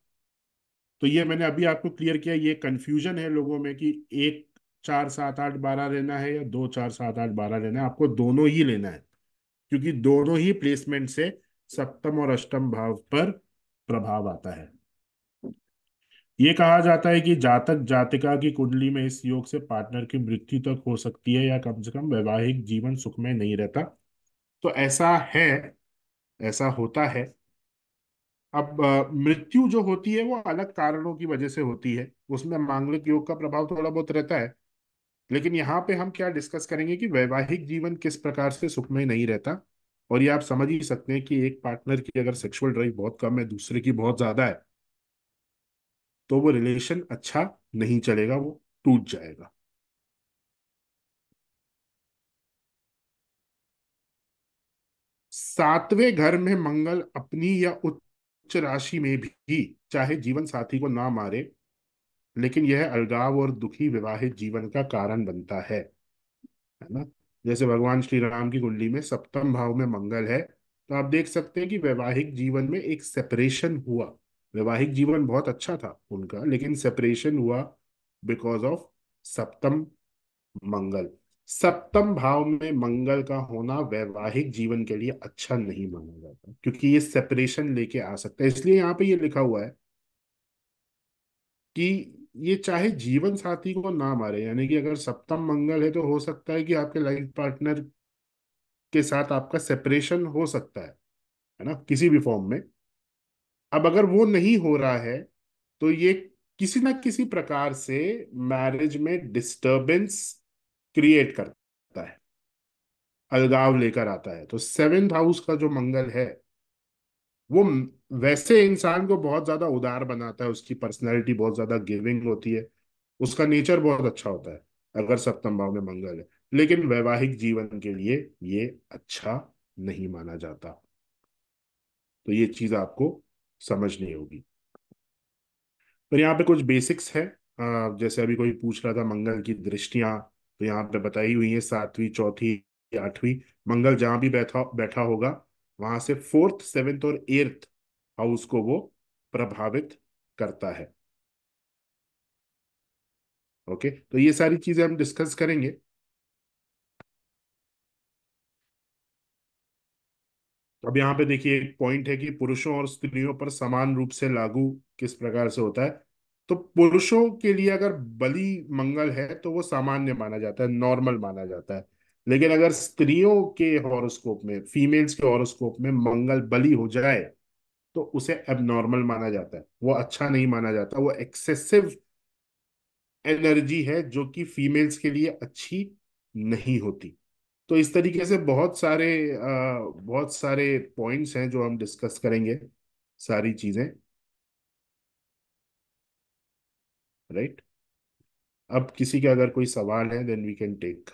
तो ये मैंने अभी आपको क्लियर किया ये कंफ्यूजन है लोगों में कि एक चार सात आठ बारह लेना है या दो चार सात आठ बारह लेना है आपको दोनों ही लेना है क्योंकि दोनों ही प्लेसमेंट से सप्तम और अष्टम भाव पर प्रभाव आता है ये कहा जाता है कि जातक जातिका की कुंडली में इस योग से पार्टनर की मृत्यु तक हो सकती है या कम से कम वैवाहिक जीवन सुख में नहीं रहता तो ऐसा है ऐसा होता है अब मृत्यु जो होती है वो अलग कारणों की वजह से होती है उसमें मांगलिक योग का प्रभाव थोड़ा बहुत रहता है लेकिन यहाँ पे हम क्या डिस्कस करेंगे कि वैवाहिक जीवन किस प्रकार से सुखमय नहीं रहता और ये आप समझ ही सकते हैं कि एक पार्टनर की अगर सेक्सुअल ड्राइव बहुत कम है दूसरे की बहुत ज्यादा है तो वो रिलेशन अच्छा नहीं चलेगा वो टूट जाएगा सातवें घर में मंगल अपनी या उच्च राशि में भी चाहे जीवन साथी को ना मारे लेकिन यह अलगाव और दुखी विवाहित जीवन का कारण बनता है है ना जैसे भगवान श्री राम की कुंडली में सप्तम भाव में मंगल है तो आप देख सकते हैं कि वैवाहिक जीवन में एक सेपरेशन हुआ वैवाहिक जीवन बहुत अच्छा था उनका लेकिन सेपरेशन हुआ बिकॉज ऑफ सप्तम मंगल सप्तम भाव में मंगल का होना वैवाहिक जीवन के लिए अच्छा नहीं माना जाता क्योंकि ये सेपरेशन लेके आ सकता है इसलिए यहाँ पे ये लिखा हुआ है कि ये चाहे जीवन साथी को ना मारे यानी कि अगर सप्तम मंगल है तो हो सकता है कि आपके लाइफ पार्टनर के साथ आपका सेपरेशन हो सकता है है ना किसी भी फॉर्म में अब अगर वो नहीं हो रहा है तो ये किसी ना किसी प्रकार से मैरिज में डिस्टरबेंस क्रिएट करता है अलगाव लेकर आता है तो सेवेंथ हाउस का जो मंगल है वो वैसे इंसान को बहुत ज्यादा उदार बनाता है उसकी पर्सनैलिटी बहुत ज्यादा गिविंग होती है उसका नेचर बहुत अच्छा होता है अगर सप्तम भाव में मंगल है लेकिन वैवाहिक जीवन के लिए ये अच्छा नहीं माना जाता तो ये चीज आपको समझनी होगी पर यहाँ पे कुछ बेसिक्स है जैसे अभी कोई पूछ रहा था मंगल की दृष्टियां तो यहाँ पे बताई हुई है सातवीं चौथी आठवीं मंगल जहां भी बैठा बैठा होगा वहां से फोर्थ सेवेंथ और एर्थ हाउस को वो प्रभावित करता है ओके तो ये सारी चीजें हम डिस्कस करेंगे तो अब यहां पे देखिए एक पॉइंट है कि पुरुषों और स्त्रियों पर समान रूप से लागू किस प्रकार से होता है तो पुरुषों के लिए अगर बलि मंगल है तो वो सामान्य माना जाता है नॉर्मल माना जाता है लेकिन अगर स्त्रियों के हॉरोस्कोप में फीमेल्स के हॉरोस्कोप में मंगल बली हो जाए तो उसे एबनॉर्मल माना जाता है वो अच्छा नहीं माना जाता वो एक्सेसिव एनर्जी है जो कि फीमेल्स के लिए अच्छी नहीं होती तो इस तरीके से बहुत सारे बहुत सारे पॉइंट्स हैं जो हम डिस्कस करेंगे सारी चीजें राइट right? अब किसी का अगर कोई सवाल है then we can take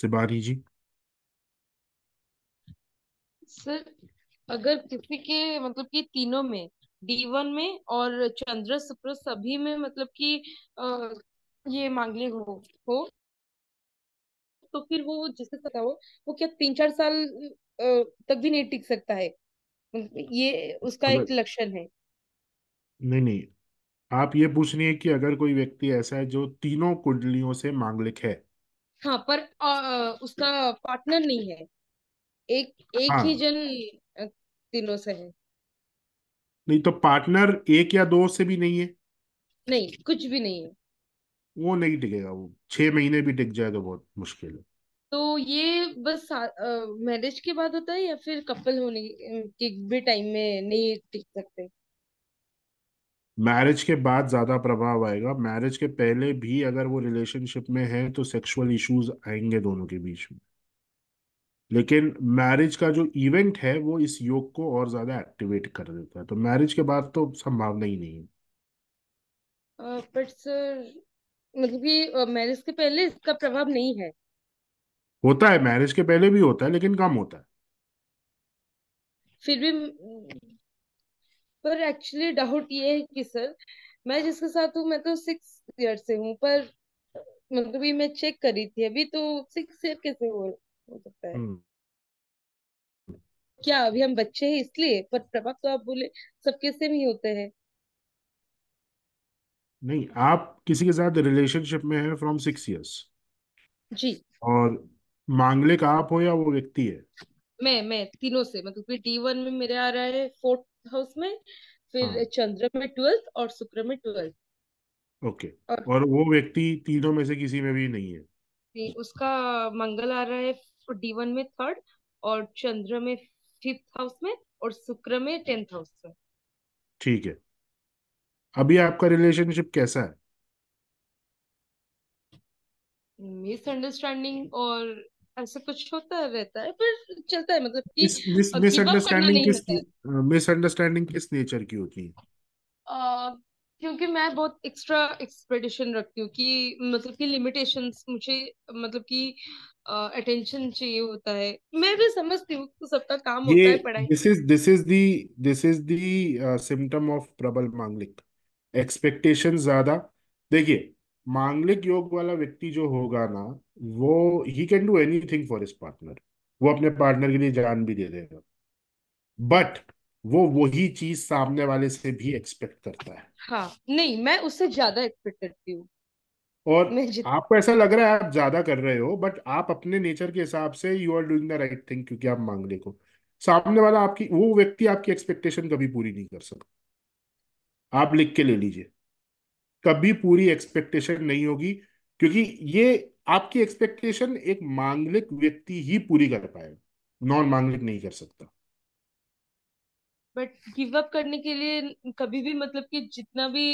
Sibari ji sir अगर किसी के मतलब कि तीनों में डी वन में और चंद्र शुक्र सभी में मतलब कि ये मांगलिक हो हो तो फिर वो जिससे सका हो वो क्या तीन चार साल तक भी नहीं टिक सकता है ये उसका एक लक्षण है नहीं नहीं आप ये पूछनी है कि अगर कोई व्यक्ति ऐसा है जो तीनों कुंडलियों से मांगलिक है हाँ पर आ, उसका पार्टनर नहीं है एक एक हाँ. ही जन तीनों से है नहीं तो पार्टनर एक या दो से भी नहीं है नहीं कुछ भी नहीं है वो नहीं टिकेगा वो छह महीने भी टिक जाए तो बहुत मुश्किल है तो ये बस मैरिज के बाद होता है या फिर कपल होने के भी टाइम में नहीं टिक सकते मैरिज के बाद ज़्यादा प्रभाव आएगा मैरिज के पहले भी अगर वो रिलेशनशिप में है तो सेक्सुअल इश्यूज आएंगे दोनों के बीच में लेकिन मैरिज का जो इवेंट है वो इस योग को और ज़्यादा एक्टिवेट कर देता है तो मैरिज के बाद तो संभावना ही नहीं है बट सर मतलब कि मैरिज के पहले इसका प्रभाव नहीं है होता है मैरिज के पहले भी होता है लेकिन कम होता है फिर भी पर एक्चुअली डाउट ये है कि सर मैं जिसके साथ हूँ मैं तो सिक्स ईयर से हूँ पर मतलब भी मैं चेक करी थी अभी तो सिक्स ईयर कैसे हो हो सकता है हम्म। क्या अभी हम बच्चे हैं इसलिए पर प्रभा तो आप बोले सब कैसे नहीं होते हैं नहीं आप किसी के साथ रिलेशनशिप में है फ्रॉम सिक्स इयर्स जी और मांगलिक आप हो या वो व्यक्ति है मैं मैं तीनों से मतलब डी वन में मेरे आ रहा है फोर्थ हाउस में फिर हाँ. चंद्र में ट्वेल्थ और शुक्र में ट्वेल्थ ओके okay. और, और वो व्यक्ति तीनों में से किसी में भी नहीं है नहीं उसका मंगल आ रहा है डी वन में थर्ड और चंद्र में फिफ्थ हाउस में और शुक्र में टेंथ हाउस में ठीक है अभी आपका रिलेशनशिप कैसा है मिसअंडरस्टैंडिंग और ऐसा कुछ होता रहता है पर चलता है मतलब कि मिसअंडरस्टैंडिंग किस मिसअंडरस्टैंडिंग किस नेचर की होती है क्योंकि मैं बहुत एक्स्ट्रा एक्सपेक्टेशन रखती हूँ कि मतलब कि लिमिटेशंस मुझे मतलब कि अटेंशन चाहिए होता है मैं भी समझती हूँ तो सबका काम होता है पढ़ाई this is this is the this is the symptom of प्रबल मांगलिक एक्सपेक्टेशन ज्यादा देखिए मांगलिक योग वाला व्यक्ति जो होगा ना वो ही can do anything for his partner वो अपने पार्टनर के लिए जान भी दे देगा बट वो वही चीज सामने वाले से भी एक्सपेक्ट करता है हाँ नहीं मैं उससे ज्यादा एक्सपेक्ट करती हूँ और आपको ऐसा लग रहा है आप ज्यादा कर रहे हो बट आप अपने नेचर के हिसाब से you are doing the right thing क्योंकि आप मांग मांगने को सामने वाला आपकी वो व्यक्ति आपकी एक्सपेक्टेशन कभी पूरी नहीं कर सकता आप लिख के ले लीजिए कभी पूरी एक्सपेक्टेशन नहीं होगी क्योंकि ये आपकी एक्सपेक्टेशन एक मांगलिक व्यक्ति ही पूरी कर पाएगा नॉन मांगलिक नहीं कर सकता बट गिव अप करने के लिए कभी भी मतलब कि जितना भी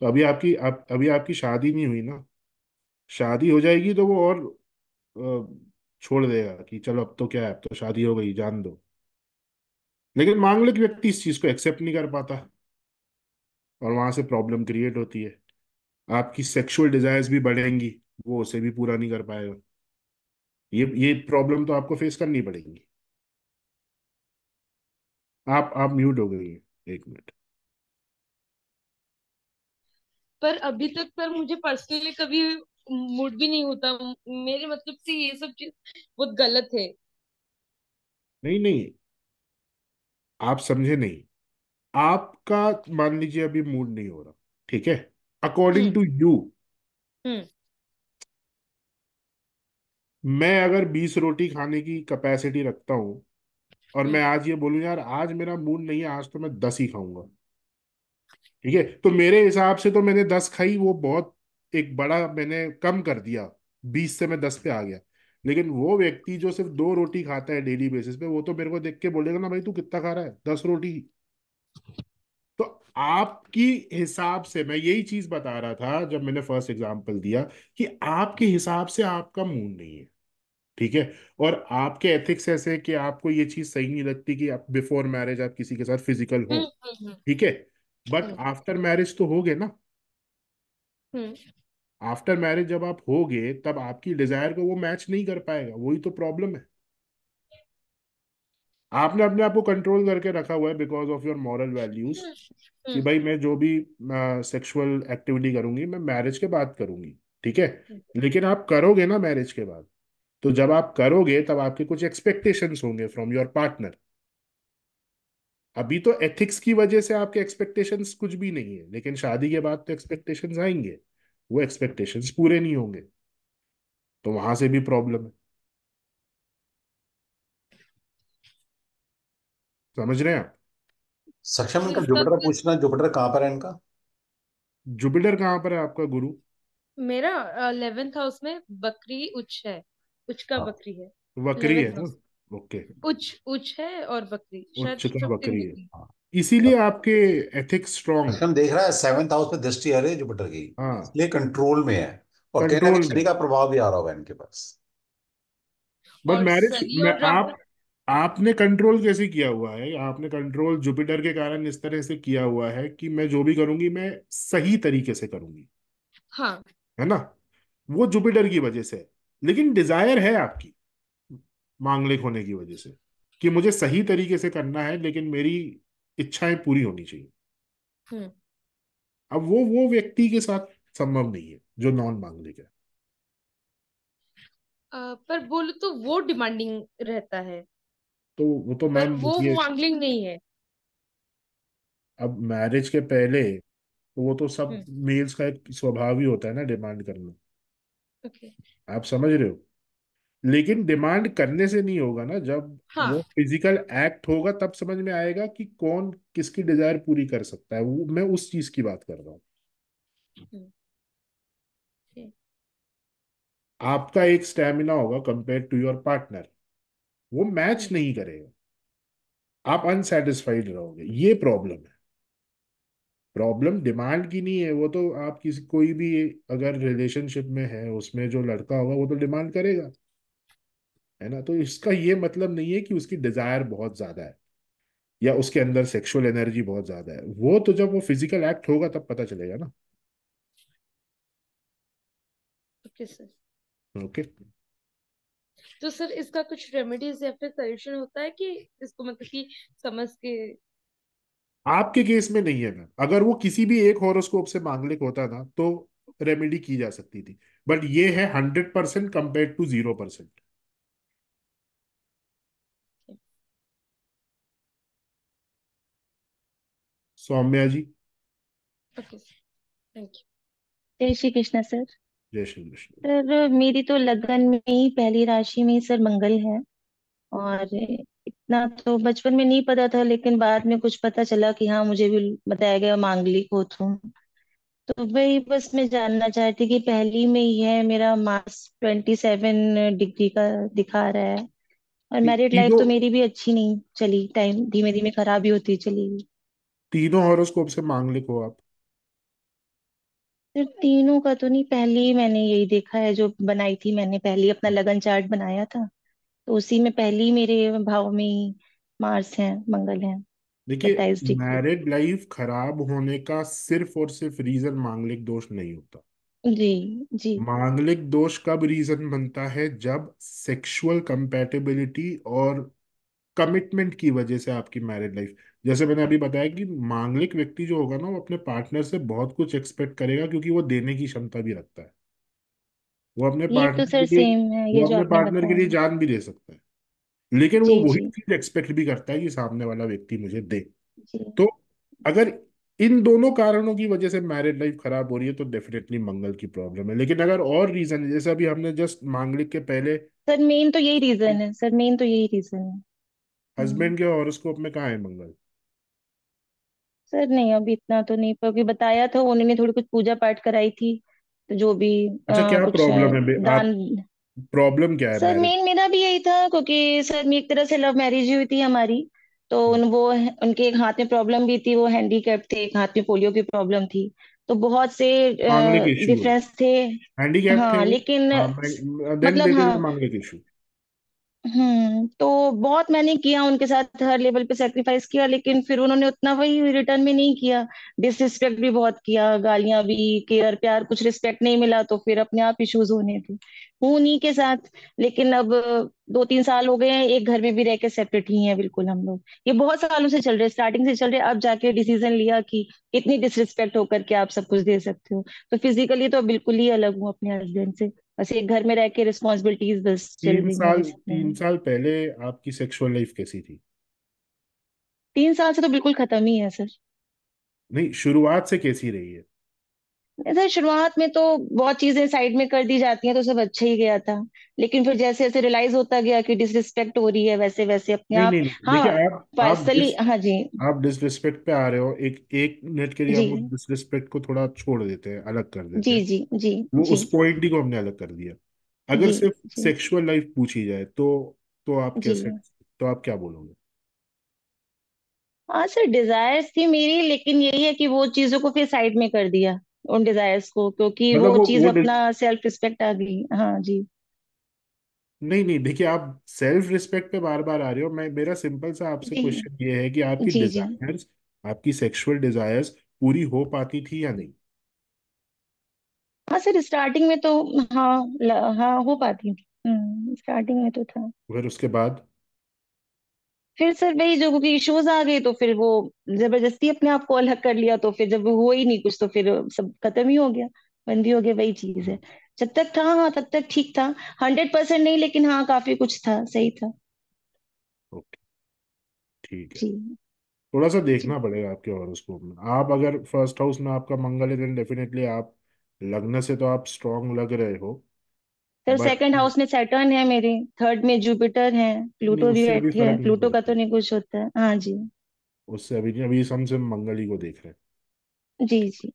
तो अभी आपकी आप अभी आपकी शादी नहीं हुई ना शादी हो जाएगी तो वो और छोड़ देगा कि चलो अब तो क्या है अब तो शादी हो गई जान दो लेकिन मांगलिक व्यक्ति इस चीज को एक्सेप्ट नहीं कर पाता और वहां से प्रॉब्लम क्रिएट होती है आपकी सेक्सुअल डिजायर्स भी बढ़ेंगी वो उसे भी पूरा नहीं कर पाएगा ये ये प्रॉब्लम तो आपको फेस करनी पड़ेगी आप आप म्यूट हो गई है एक मिनट पर अभी तक सर मुझे पर्सनली कभी मूड भी नहीं होता मेरे मतलब से ये सब चीज बहुत गलत है नहीं नहीं आप समझे नहीं आपका मान लीजिए अभी मूड नहीं हो रहा ठीक है अकॉर्डिंग टू यू मैं अगर बीस रोटी खाने की कैपेसिटी रखता हूं और hmm. मैं आज ये बोलू यार आज मेरा मूड नहीं है आज तो मैं दस ही खाऊंगा ठीक है तो मेरे हिसाब से तो मैंने दस खाई वो बहुत एक बड़ा मैंने कम कर दिया बीस से मैं दस पे आ गया लेकिन वो व्यक्ति जो सिर्फ दो रोटी खाता है डेली बेसिस पे वो तो मेरे को देख के बोलेगा ना भाई तू कितना खा रहा है दस रोटी आपकी हिसाब से मैं यही चीज बता रहा था जब मैंने फर्स्ट एग्जाम्पल दिया कि आपके हिसाब से आपका मूड नहीं है ठीक है और आपके एथिक्स ऐसे कि आपको ये चीज सही नहीं लगती कि आप बिफोर मैरिज आप किसी के साथ फिजिकल हो हम्म, हम्म, हम्म। ठीक है बट आफ्टर मैरिज तो हो गए ना आफ्टर मैरिज जब आप हो गए तब आपकी डिजायर को वो मैच नहीं कर पाएगा वही तो प्रॉब्लम है आपने अपने आप को कंट्रोल करके रखा हुआ है because of your moral values कि हम्म। भाई मैं जो भी सेक्सुअल एक्टिविटी करूंगी मैं मैरिज के बाद करूंगी ठीक है हम्म। लेकिन आप करोगे ना मैरिज के बाद तो जब आप करोगे तब आपके कुछ एक्सपेक्टेशन होंगे फ्रॉम योर पार्टनर अभी तो एथिक्स की वजह से आपके एक्सपेक्टेशन कुछ भी नहीं है लेकिन शादी के बाद तो एक्सपेक्टेशन आएंगे वो एक्सपेक्टेशन पूरे नहीं होंगे तो वहां से भी प्रॉब्लम है समझ रहे हैं आप सक्षम इनका जुपिटर पूछना जुपिटर कहाँ पर है इनका जुपिटर कहाँ पर है आपका गुरु मेरा इलेवेंथ हाउस में बकरी उच्च है उच्च का हाँ। बकरी है बकरी है ना ओके उच्च उच्च है और बकरी उच्च का बकरी है हाँ। इसीलिए आपके एथिक्स स्ट्रॉन्ग हम देख रहा है सेवेंथ हाउस में दृष्टि आ रही है जुपिटर की हाँ। इसलिए कंट्रोल में है और कहने का प्रभाव भी आ रहा होगा इनके पास बट मैरिज आप आपने कंट्रोल कैसे किया हुआ है आपने कंट्रोल जुपिटर के कारण इस तरह से किया हुआ है कि मैं जो भी करूंगी मैं सही तरीके से करूंगी हाँ है ना वो जुपिटर की वजह से लेकिन डिजायर है आपकी मांगलिक होने की वजह से कि मुझे सही तरीके से करना है लेकिन मेरी इच्छाएं पूरी होनी चाहिए हम्म। अब वो वो व्यक्ति के साथ संभव नहीं है जो नॉन मांगलिक है आ, पर बोलो तो वो डिमांडिंग रहता है तो वो तो मैम वो ये मॉडलिंग नहीं है अब मैरिज के पहले तो वो तो सब हम्म मेल्स का एक स्वभाव ही होता है ना डिमांड करना ओके आप समझ रहे हो लेकिन डिमांड करने से नहीं होगा ना जब हाँ वो फिजिकल एक्ट होगा तब समझ में आएगा कि कौन किसकी डिजायर पूरी कर सकता है वो मैं उस चीज की बात कर रहा हूं हम्म। आपका एक स्टेमिना होगा कंपेयर टू योर पार्टनर वो मैच हम्म। नहीं करेगा आप अनसेटिस्फाइड रहोगे ये प्रॉब्लम है प्रॉब्लम डिमांड की नहीं है वो तो आप किसी कोई भी अगर रिलेशनशिप में है उसमें जो लड़का होगा वो तो डिमांड करेगा है ना तो इसका ये मतलब नहीं है कि उसकी डिजायर बहुत ज्यादा है या उसके अंदर सेक्सुअल एनर्जी बहुत ज्यादा है वो तो जब वो फिजिकल एक्ट होगा तब पता चलेगा ना ओके okay, तो सर इसका कुछ रेमेडीज या फिर सोल्यूशन होता है कि इसको मतलब कि समझ के आपके केस में नहीं है मैम अगर वो किसी भी एक हॉरोस्कोप से मांगलिक होता ना तो रेमेडी की जा सकती थी बट ये है hundred percent compare to zero percent Saumya ji okay thank you जय श्री कृष्णा सर जय श्री कृष्ण सर मेरी तो लगन में ही पहली राशि में सर मंगल है और इतना तो बचपन में नहीं पता था लेकिन बाद में कुछ पता चला कि हाँ मुझे भी बताया गया मांगलिक होत तुम तो वही बस मैं जानना चाहती कि पहली में ही है मेरा मास ट्वेंटी सेवन डिग्री का दिखा रहा है और मैरिड लाइफ तो मेरी भी अच्छी नहीं चली टाइम धीमे धीमे खराब ही होती चली तीनों हॉरोस्कोप से मांगलिक हो आप तीनों का तो नहीं पहली ही मैंने यही देखा है जो बनाई थी मैंने पहली अपना हम्म। लगन चार्ट बनाया था तो उसी में पहले मेरे भाव में ही मार्स है मंगल है देखिए डिग्री मैरिड लाइफ खराब होने का सिर्फ और सिर्फ रीजन मांगलिक दोष नहीं होता जी जी मांगलिक दोष कब रीजन बनता है जब सेक्सुअल कंपैटिबिलिटी और कमिटमेंट की वजह से आपकी मैरिड लाइफ जैसे मैंने अभी बताया कि मांगलिक व्यक्ति जो होगा ना वो अपने पार्टनर से बहुत कुछ एक्सपेक्ट करेगा क्योंकि वो देने की क्षमता भी रखता है वो अपने ये तो पार्टनर सर के लिए सेम है ये वो जो अपने आपने पार्टनर के बताया लिए जान भी दे सकता है लेकिन वो जी वही जी चीज एक्सपेक्ट भी करता है कि सामने वाला व्यक्ति मुझे दे जी तो अगर इन दोनों कारणों की वजह से मैरिड लाइफ खराब हो रही है तो डेफिनेटली मंगल की प्रॉब्लम है लेकिन अगर और रीजन है जैसे अभी हमने जस्ट मांगलिक के पहले सर मेन तो यही रीजन है सर मेन तो यही रीजन है हम्म। हस्बैंड के हॉरोस्कोप में कहाँ है मंगल सर नहीं अभी इतना तो नहीं क्योंकि बताया था उन्होंने थोड़ी कुछ पूजा पाठ कराई थी तो जो भी अच्छा क्या कुछ प्रॉब्लम है बे दान आप प्रॉब्लम क्या है सर marriage? मेन मेरा भी यही था क्योंकि सर एक तरह से लव मैरिज हुई थी हमारी तो हम्म। उन वो उनके एक हाथ में प्रॉब्लम भी थी वो हैंडीकैप थे एक हाथ में पोलियो की प्रॉब्लम थी तो बहुत से मांगलिक इशू डिफरेंस थे हैंडीकैप हाँ थे लेकिन हाँ, then मतलब they didn't हाँ मांगलिक इशू हम्म तो बहुत मैंने किया उनके साथ हर लेवल पे सेक्रीफाइस किया लेकिन फिर उन्होंने उतना वही रिटर्न में नहीं किया डिसरिस्पेक्ट भी बहुत किया गालियां भी केयर प्यार कुछ रिस्पेक्ट नहीं मिला तो फिर अपने आप इश्यूज होने थे हूँ उन्हीं के साथ लेकिन अब दो तीन साल हो गए हैं एक घर में भी रह के सेपरेट ही है बिल्कुल हम लोग ये बहुत सालों से चल रहे स्टार्टिंग से चल रहे अब जाके डिसीजन लिया कि इतनी डिसरिस्पेक्ट होकर के आप सब कुछ दे सकते हो तो फिजिकली तो बिल्कुल ही अलग हूँ अपने हस्बैंड से बस एक घर में रह के रिस्पॉन्सिबिलिटीज दस तीन साल तीन साल पहले आपकी सेक्सुअल लाइफ कैसी थी तीन साल से तो बिल्कुल खत्म ही है सर नहीं शुरुआत से कैसी रही है सर शुरुआत में तो बहुत चीजें साइड में कर दी जाती हैं तो सब अच्छा ही गया था लेकिन फिर जैसे जैसे रियलाइज होता गया कि डिसरिस्पेक्ट हो रही है वैसे वैसे अपने नहीं, आप नहीं, नहीं, हाँ पर्सनली हाँ जी आप डिसरिस्पेक्ट पे आ रहे हो एक एक मिनट के लिए हम डिसरिस्पेक्ट को थोड़ा छोड़ देते हैं अलग कर देते जी जी जी वो उस पॉइंट ही को हमने अलग कर दिया अगर सिर्फ सेक्सुअल लाइफ पूछी जाए तो तो आप कैसे तो आप क्या बोलोगे हाँ सर डिजायर्स थी मेरी लेकिन यही है कि वो चीजों को फिर साइड में कर दिया उन डिजायर्स को क्योंकि मतलब वो वो चीज वो डि- अपना सेल्फ रिस्पेक्ट आ गई हाँ जी नहीं नहीं देखिए आप सेल्फ रिस्पेक्ट पे बार बार आ रहे हो मैं मेरा सिंपल सा आपसे जी क्वेश्चन ये है कि आपकी जी जी डिजायर्स आपकी सेक्सुअल डिजायर्स पूरी हो पाती थी या नहीं हाँ सर स्टार्टिंग में तो हाँ हाँ हो पाती थी स्टार्टिंग हम्म, में तो था फिर उसके बाद फिर सर वही जो क्योंकि इश्यूज आ गए तो फिर वो जबरदस्ती अपने आप को अलग कर लिया तो फिर जब हुआ ही नहीं कुछ तो फिर सब खत्म ही हो गया ही हो गया वही चीज है जब तक था हाँ तब तक ठीक था हंड्रेड परसेंट नहीं लेकिन हाँ काफी कुछ था सही था है थोड़ा सा देखना पड़ेगा आपके और उसको आप अगर फर्स्ट हाउस में आपका मंगल है देन डेफिनेटली आप लग्न से तो आप स्ट्रांग लग रहे हो सर सेकंड हाउस में सैटर्न है मेरी थर्ड में जुपिटर है प्लूटो भी बैठी है प्लूटो का तो नहीं कुछ होता है हाँ जी उससे अभी नहीं अभी हम सिर्फ मंगल ही को देख रहे हैं जी जी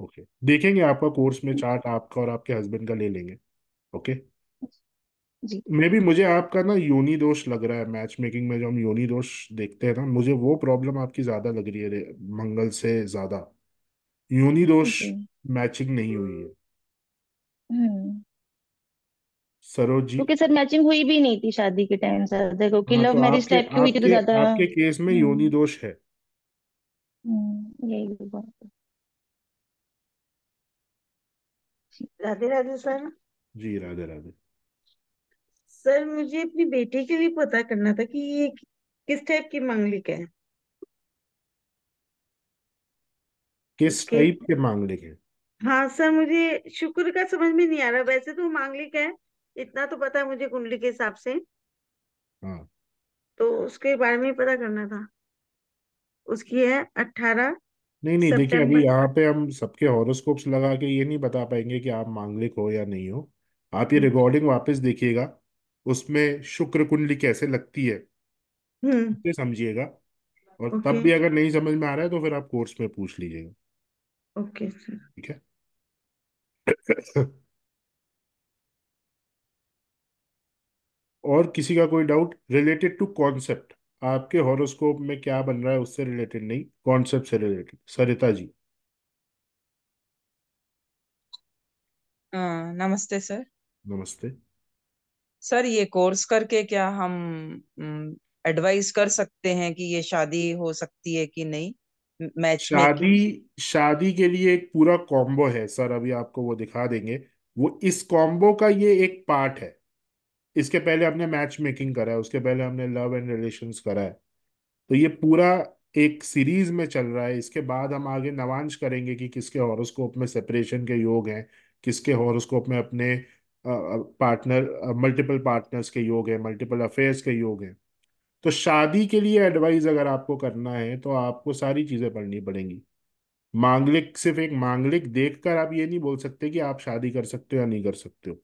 ओके okay. देखेंगे आपका कोर्स में चार्ट आपका और आपके हस्बैंड का ले लेंगे ओके जी मे भी मुझे आपका ना योनि दोष लग रहा है मैच मेकिंग में जो हम योनि दोष देखते हैं ना मुझे वो प्रॉब्लम आपकी ज्यादा लग रही है मंगल से ज्यादा योनि दोष मैचिंग नहीं हुई है हम्म। सरोजी सरोज जी क्योंकि सर मैचिंग हुई भी नहीं थी शादी के टाइम सर देखो कि हाँ लव तो मैरिज आपके टाइप की हुई थी तो आपके ज्यादा आपके केस में योनि हम्म। दोष है हम्म, यही तो बात है राधे राधे सर जी राधे राधे सर मुझे अपनी बेटी के लिए पता करना था कि ये किस टाइप की मांगलिक है किस उसके टाइप के मांगलिक है हाँ सर मुझे शुक्र का समझ में नहीं आ रहा वैसे तो मांगलिक है इतना तो पता है मुझे कुंडली के हिसाब से हाँ तो उसके बारे में पता करना था उसकी है अट्ठारह नहीं नहीं देखिए अभी सितंबर यहाँ पे हम सबके हॉरोस्कोप्स लगा के ये नहीं बता पाएंगे कि आप मांगलिक हो या नहीं हो आप ये रिकॉर्डिंग हम्म। वापस देखिएगा उसमें शुक्र कुंडली कैसे लगती है हम्म समझिएगा और तब ओके भी अगर नहीं समझ में आ रहा है तो फिर आप कोर्स में पूछ लीजिएगा ओके सर ठीक है और किसी का कोई डाउट रिलेटेड टू कॉन्सेप्ट आपके हॉरोस्कोप में क्या बन रहा है उससे रिलेटेड नहीं कॉन्सेप्ट से रिलेटेड सरिता जी नमस्ते सर नमस्ते सर ये कोर्स करके क्या हम एडवाइस हम्म, कर सकते हैं कि ये शादी हो सकती है कि नहीं मैच शादी शादी के लिए एक पूरा कॉम्बो है सर अभी आपको वो दिखा देंगे वो इस कॉम्बो का ये एक पार्ट है इसके पहले हमने मैच मेकिंग करा है उसके पहले हमने लव एंड रिलेशंस करा है तो ये पूरा एक सीरीज में चल रहा है इसके बाद हम आगे नवांश करेंगे कि किसके हॉरोस्कोप में सेपरेशन के योग हैं किसके हॉरोस्कोप में अपने पार्टनर मल्टीपल पार्टनर्स के योग हैं मल्टीपल अफेयर्स के योग हैं तो शादी के लिए एडवाइस अगर आपको करना है तो आपको सारी चीज़ें पढ़नी पड़ेंगी मांगलिक सिर्फ एक मांगलिक देखकर आप ये नहीं बोल सकते कि आप शादी कर सकते हो या नहीं कर सकते हो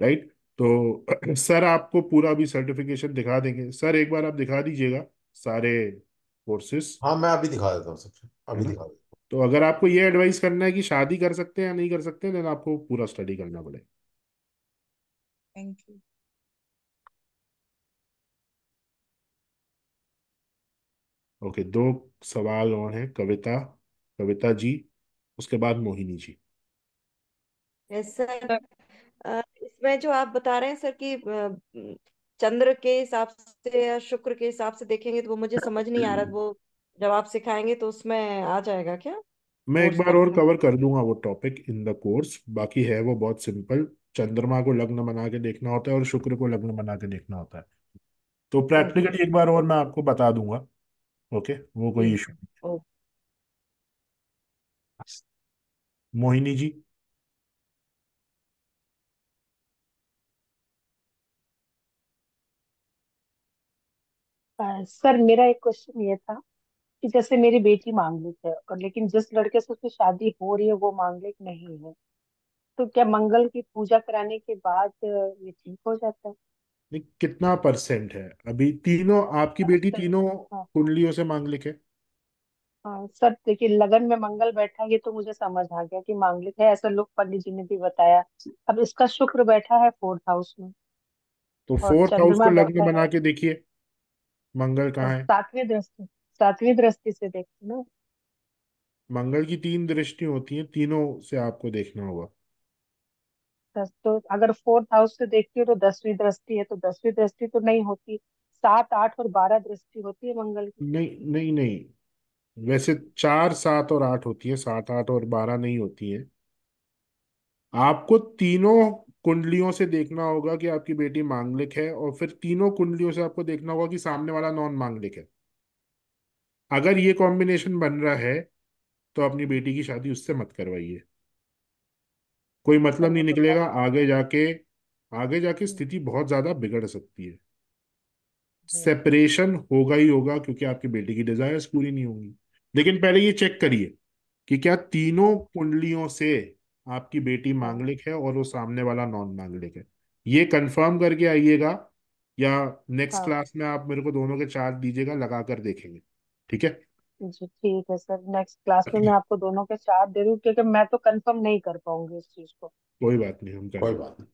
राइट तो सर आपको पूरा भी सर्टिफिकेशन दिखा देंगे सर एक बार आप दिखा दीजिएगा सारे कोर्सेस हाँ मैं अभी दिखा देता हूँ सबसे अभी दिखा देता हूँ तो अगर आपको ये एडवाइस करना है कि शादी कर सकते हैं या नहीं कर सकते देन आपको पूरा स्टडी करना पड़ेगा थैंक यू ओके दो सवाल और हैं कविता कविता जी उसके बाद मोहिनी जी यस सर इसमें जो आप बता रहे हैं सर कि चंद्र के हिसाब से या शुक्र के हिसाब से देखेंगे तो वो मुझे समझ नहीं आ रहा वो जब आप सिखाएंगे तो उसमें आ जाएगा क्या मैं एक बार और कवर कर दूंगा वो टॉपिक इन द कोर्स बाकी है वो बहुत सिंपल चंद्रमा को लग्न बना के देखना होता है और शुक्र को लग्न बना के देखना होता है तो प्रैक्टिकली एक बार और मैं आपको बता दूंगा ओके वो कोई इशू नहीं मोहिनी जी सर मेरा एक क्वेश्चन ये था कि जैसे मेरी बेटी मांगलिक है और लेकिन जिस लड़के से उसकी शादी हो रही है वो मांगलिक नहीं है तो क्या मंगल की पूजा कराने के बाद ये ठीक हो जाता है नहीं कितना परसेंट है अभी तीनों आपकी बेटी तीनों हाँ। कुंडलियों से मांगलिक है हाँ, सर देखिए लगन में मंगल बैठा ये तो मुझे समझ आ गया कि मांगलिक है ऐसा लोग पंडित जी ने भी बताया अब इसका शुक्र बैठा है फोर्थ हाउस में तो और फोर्थ हाउस चंद्रमा को लग्न बैठा है बना के देखिए मंगल कहाँ है सातवीं दृष्टि सातवीं दृष्टि से देखते ना मंगल की तीन दृष्टि होती है तीनों से आपको देखना होगा दस तो अगर फोर्थ हाउस से देखती हो तो दसवीं दृष्टि है तो दसवीं दृष्टि तो नहीं होती सात आठ और बारह दृष्टि होती है मंगल की नहीं नहीं नहीं वैसे चार सात और आठ होती है सात आठ और बारह नहीं होती है आपको तीनों कुंडलियों से देखना होगा कि आपकी बेटी मांगलिक है और फिर तीनों कुंडलियों से आपको देखना होगा कि सामने वाला नॉन मांगलिक है अगर ये कॉम्बिनेशन बन रहा है तो अपनी बेटी की शादी उससे मत करवाइए कोई मतलब नहीं तो निकलेगा आगे जाके आगे जाके स्थिति बहुत ज्यादा बिगड़ सकती है सेपरेशन होगा ही होगा क्योंकि आपकी बेटी की डिजायर्स पूरी नहीं होंगी लेकिन पहले ये चेक करिए कि क्या तीनों कुंडलियों से आपकी बेटी मांगलिक है और वो सामने वाला नॉन मांगलिक है ये कंफर्म करके आइएगा या नेक्स्ट हाँ। क्लास में आप मेरे को दोनों के चार्ट दीजिएगा लगा कर देखेंगे ठीक है जी ठीक है सर नेक्स्ट क्लास में मैं आपको दोनों के साथ दे दूँ क्योंकि मैं तो कंफर्म नहीं कर पाऊंगी इस चीज को कोई बात नहीं हम कोई बात नहीं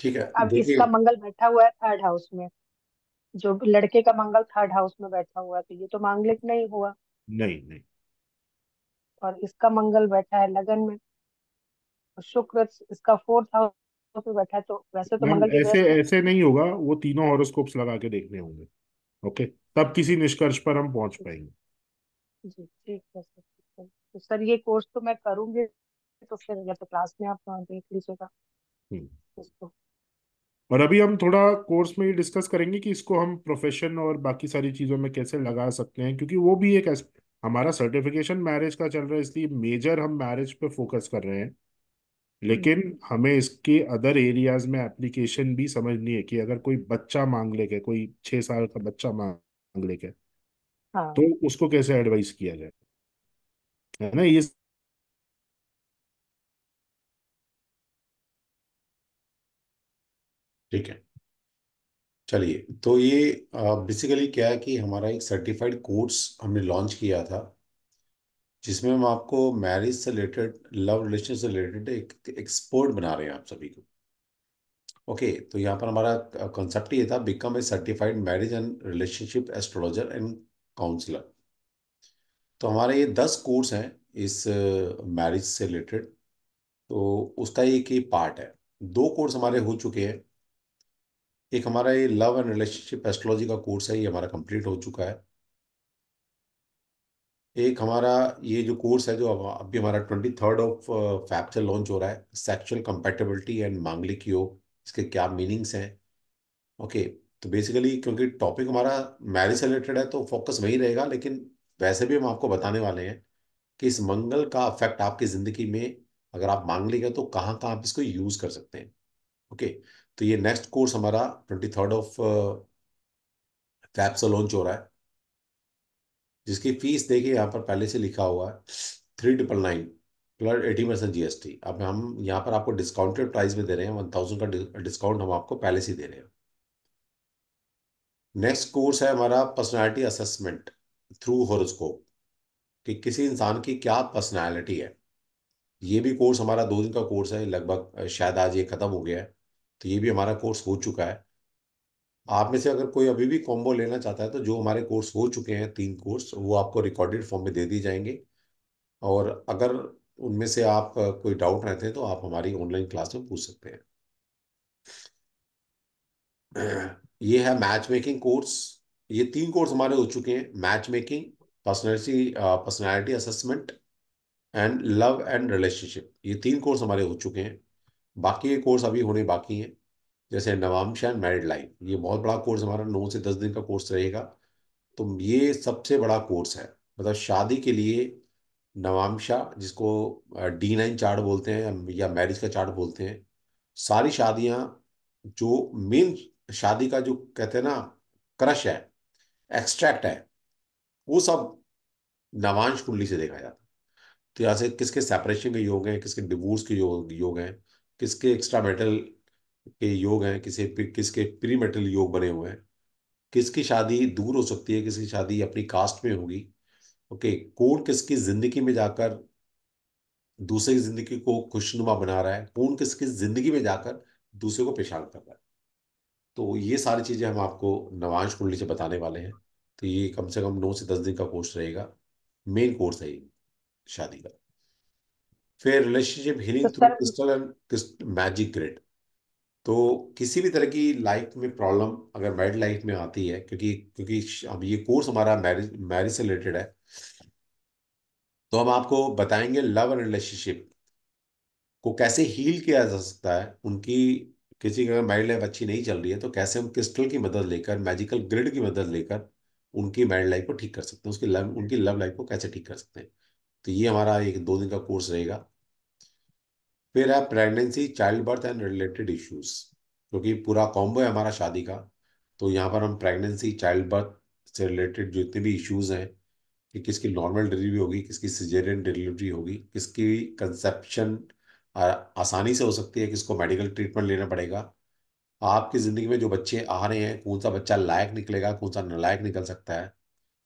ठीक है अब इसका मंगल बैठा हुआ है थर्ड हाउस में जो लड़के का मंगल थर्ड हाउस में बैठा हुआ है तो ये तो मांगलिक नहीं हुआ नहीं नहीं और इसका मंगल बैठा है लगन में शुक्र इसका फोर्थ हाउस में बैठा है तो वैसे तो मंगल ऐसे ऐसे नहीं होगा वो तीनों हॉरोस्कोप्स लगा के देखने होंगे ओके तब किसी निष्कर्ष पर हम पहुंच पाएंगे जी ठीक है सर ठीक है। तो सर ये कोर्स तो मैं करूँगी तो फिर या तो क्लास में आप देख लीजिएगा हम्म। इसको और अभी हम थोड़ा कोर्स में ये डिस्कस करेंगे कि इसको हम प्रोफेशन और बाकी सारी चीज़ों में कैसे लगा सकते हैं क्योंकि वो भी एक हमारा सर्टिफिकेशन मैरिज का चल रहा है इसलिए मेजर हम मैरिज पे फोकस कर रहे हैं लेकिन हम्म। हमें इसके अदर एरियाज में एप्लीकेशन भी समझनी है कि अगर कोई बच्चा मांग लेके कोई छह साल का बच्चा मांग लेके हाँ तो उसको कैसे एडवाइस किया जाए है ना ये ठीक है चलिए तो ये बेसिकली क्या है कि हमारा एक सर्टिफाइड कोर्स हमने लॉन्च किया था जिसमें हम आपको मैरिज से रिलेटेड लव रिलेशन से रिलेटेड एक एक्सपर्ट बना रहे हैं आप सभी को ओके तो यहाँ पर हमारा कॉन्सेप्ट ये था become a certified marriage and relationship astrologer and counsellor तो हमारे ये दस कोर्स हैं इस मैरिज uh, से रिलेटेड तो उसका एक ही पार्ट है दो कोर्स हमारे हो चुके हैं एक हमारा ये लव एंड रिलेशनशिप एस्ट्रोलॉजी का कोर्स है ये हमारा कंप्लीट हो चुका है एक हमारा ये जो कोर्स है जो अभी हमारा ट्वेंटी थर्ड ऑफ फैप्चर लॉन्च हो रहा है सेक्सुअल कंपेटेबिलिटी एंड मांगलिक योग इसके क्या मीनिंग्स हैं ओके okay. तो बेसिकली क्योंकि टॉपिक हमारा मैरिज से रिलेटेड है तो फोकस वही रहेगा लेकिन वैसे भी हम आपको बताने वाले हैं कि इस मंगल का अफेक्ट आपकी ज़िंदगी में अगर आप मांग लेंगे तो कहाँ कहाँ आप इसको यूज़ कर सकते हैं ओके तो ये नेक्स्ट कोर्स हमारा ट्वेंटी थर्ड ऑफ फैप्स से लॉन्च हो रहा है जिसकी फीस देखिए यहाँ पर पहले से लिखा हुआ है three triple nine plus eighteen percent G S T अब हम यहाँ पर आपको डिस्काउंटेड प्राइस में दे रहे हैं वन थाउजेंड का डिस्काउंट हम आपको पहले से दे रहे हैं नेक्स्ट कोर्स है हमारा पर्सनालिटी असेसमेंट थ्रू हॉरोस्कोप कि किसी इंसान की क्या पर्सनालिटी है ये भी कोर्स हमारा दो दिन का कोर्स है लगभग शायद आज ये ख़त्म हो गया है तो ये भी हमारा कोर्स हो चुका है आप में से अगर कोई अभी भी कॉम्बो लेना चाहता है तो जो हमारे कोर्स हो चुके हैं तीन कोर्स वो आपको रिकॉर्डेड फॉर्म में दे दिए जाएंगे और अगर उनमें से आप कोई डाउट रहते हैं तो आप हमारी ऑनलाइन क्लास में पूछ सकते हैं ये है मैच मेकिंग कोर्स ये तीन कोर्स हमारे हो चुके हैं match making personality personality assessment and love and relationship ये तीन कोर्स हमारे हो चुके हैं बाकी ये कोर्स अभी होने बाकी हैं जैसे नवामशा एंड मैरिड लाइफ ये बहुत बड़ा कोर्स हमारा नौ से दस दिन का कोर्स रहेगा तो ये सबसे बड़ा कोर्स है मतलब शादी के लिए नवामशा जिसको डी नाइन चार्ट बोलते हैं या मैरिज का चार्ट बोलते हैं सारी शादियाँ जो मेन शादी का जो कहते हैं ना क्रश है एक्सट्रैक्ट है वो सब नवांश कुंडली से देखा जाता तो यहाँ से किसके सेपरेशन के योग हैं किसके डिवोर्स के योग योग हैं किसके एक्स्ट्रा मेटल के योग हैं किसे किसके प्री मेटल योग बने हुए हैं किसकी शादी दूर हो सकती है किसकी शादी अपनी कास्ट में होगी ओके कौन किसकी जिंदगी में जाकर दूसरे की जिंदगी को खुशनुमा बना रहा है कौन किसकी जिंदगी में जाकर दूसरे को पेशान कर रहा है तो ये सारी चीज़ें हम आपको नवांश कुंडली से बताने वाले हैं तो ये कम से कम नौ से दस दिन का कोर्स रहेगा मेन कोर्स है शादी का फिर relationship healing through crystal and magic grid तो किसी भी तरह की लाइफ में प्रॉब्लम अगर मैरिड लाइफ में आती है क्योंकि क्योंकि अब ये कोर्स हमारा मैरिज मैरिज से रिलेटेड है तो हम आपको बताएंगे लव एंड रिलेशनशिप को कैसे हील किया जा सकता है उनकी किसी की अगर माइंड लाइफ अच्छी नहीं चल रही है तो कैसे हम क्रिस्टल की मदद लेकर मैजिकल ग्रिड की मदद लेकर उनकी माइंड लाइफ को ठीक कर सकते हैं उसकी लव उनकी लव लाइफ को कैसे ठीक कर सकते हैं तो ये हमारा एक दो दिन का कोर्स रहेगा फिर है pregnancy child birth and related issues क्योंकि पूरा कॉम्बो है हमारा शादी का तो यहाँ पर हम प्रेगनेंसी चाइल्ड बर्थ से रिलेटेड जितने भी इश्यूज हैं कि किसकी नॉर्मल डिलीवरी होगी किसकी सिजेरियन डिलीवरी होगी किसकी कंसेप्शन आसानी से हो सकती है कि इसको मेडिकल ट्रीटमेंट लेना पड़ेगा आपकी ज़िंदगी में जो बच्चे आ रहे हैं कौन सा बच्चा लायक निकलेगा कौन सा नलायक निकल सकता है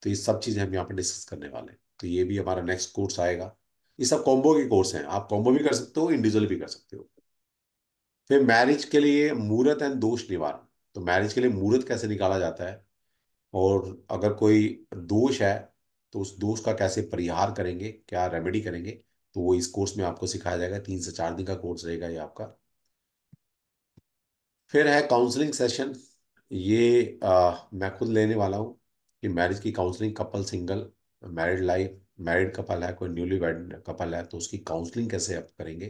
तो ये सब चीज़ें हम यहाँ पर डिस्कस करने वाले हैं तो ये भी हमारा नेक्स्ट कोर्स आएगा ये सब कॉम्बो के कोर्स हैं आप कॉम्बो भी कर सकते हो इंडिविजुअल भी कर सकते हो फिर मैरिज के लिए मूर्त एंड दोष निवारण तो मैरिज के लिए मूर्त कैसे निकाला जाता है और अगर कोई दोष है तो उस दोष का कैसे परिहार करेंगे क्या रेमेडी करेंगे तो वो इस कोर्स में आपको सिखाया जाएगा तीन से चार दिन का कोर्स रहेगा ये आपका फिर है काउंसलिंग सेशन ये आ, मैं खुद लेने वाला हूँ कि मैरिज की counselling couple single married life married couple है कोई न्यूली वेड कपल है तो उसकी काउंसलिंग कैसे आप करेंगे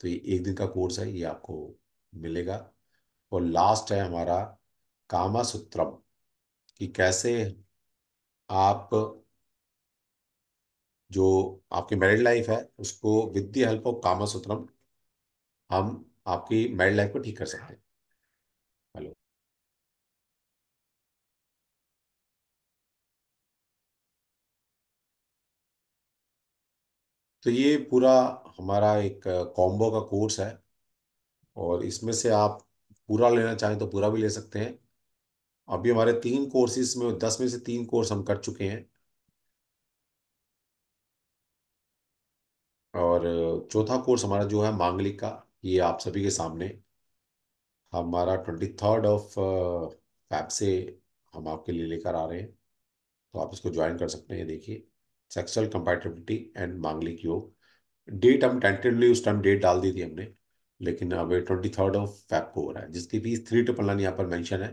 तो ये एक दिन का कोर्स है ये आपको मिलेगा और लास्ट है हमारा कामा सूत्रम कि कैसे आप जो आपकी मैरिड लाइफ है उसको with the help of Kama Sutram हम आपकी मैरिड लाइफ को ठीक कर सकते हैं हेलो तो ये पूरा हमारा एक कॉम्बो का कोर्स है और इसमें से आप पूरा लेना चाहें तो पूरा भी ले सकते हैं अभी हमारे तीन कोर्सेज में दस में से तीन कोर्स हम कर चुके हैं और चौथा कोर्स हमारा जो है मांगलिक का ये आप सभी के सामने हमारा ट्वेंटी थर्ड ऑफ फैब से हम आपके लिए लेकर आ रहे हैं तो आप इसको ज्वाइन कर सकते हैं देखिए सेक्सुअल कंपैटिबिलिटी एंड मांगलिक योग डेट हम टेंटेटिवली उस टाइम डेट डाल दी थी हमने लेकिन अब ट्वेंटी थर्ड ऑफ फैब को हो रहा है जिसकी फीस थ्री ट्रिपल नाइन यहाँ पर मैंशन है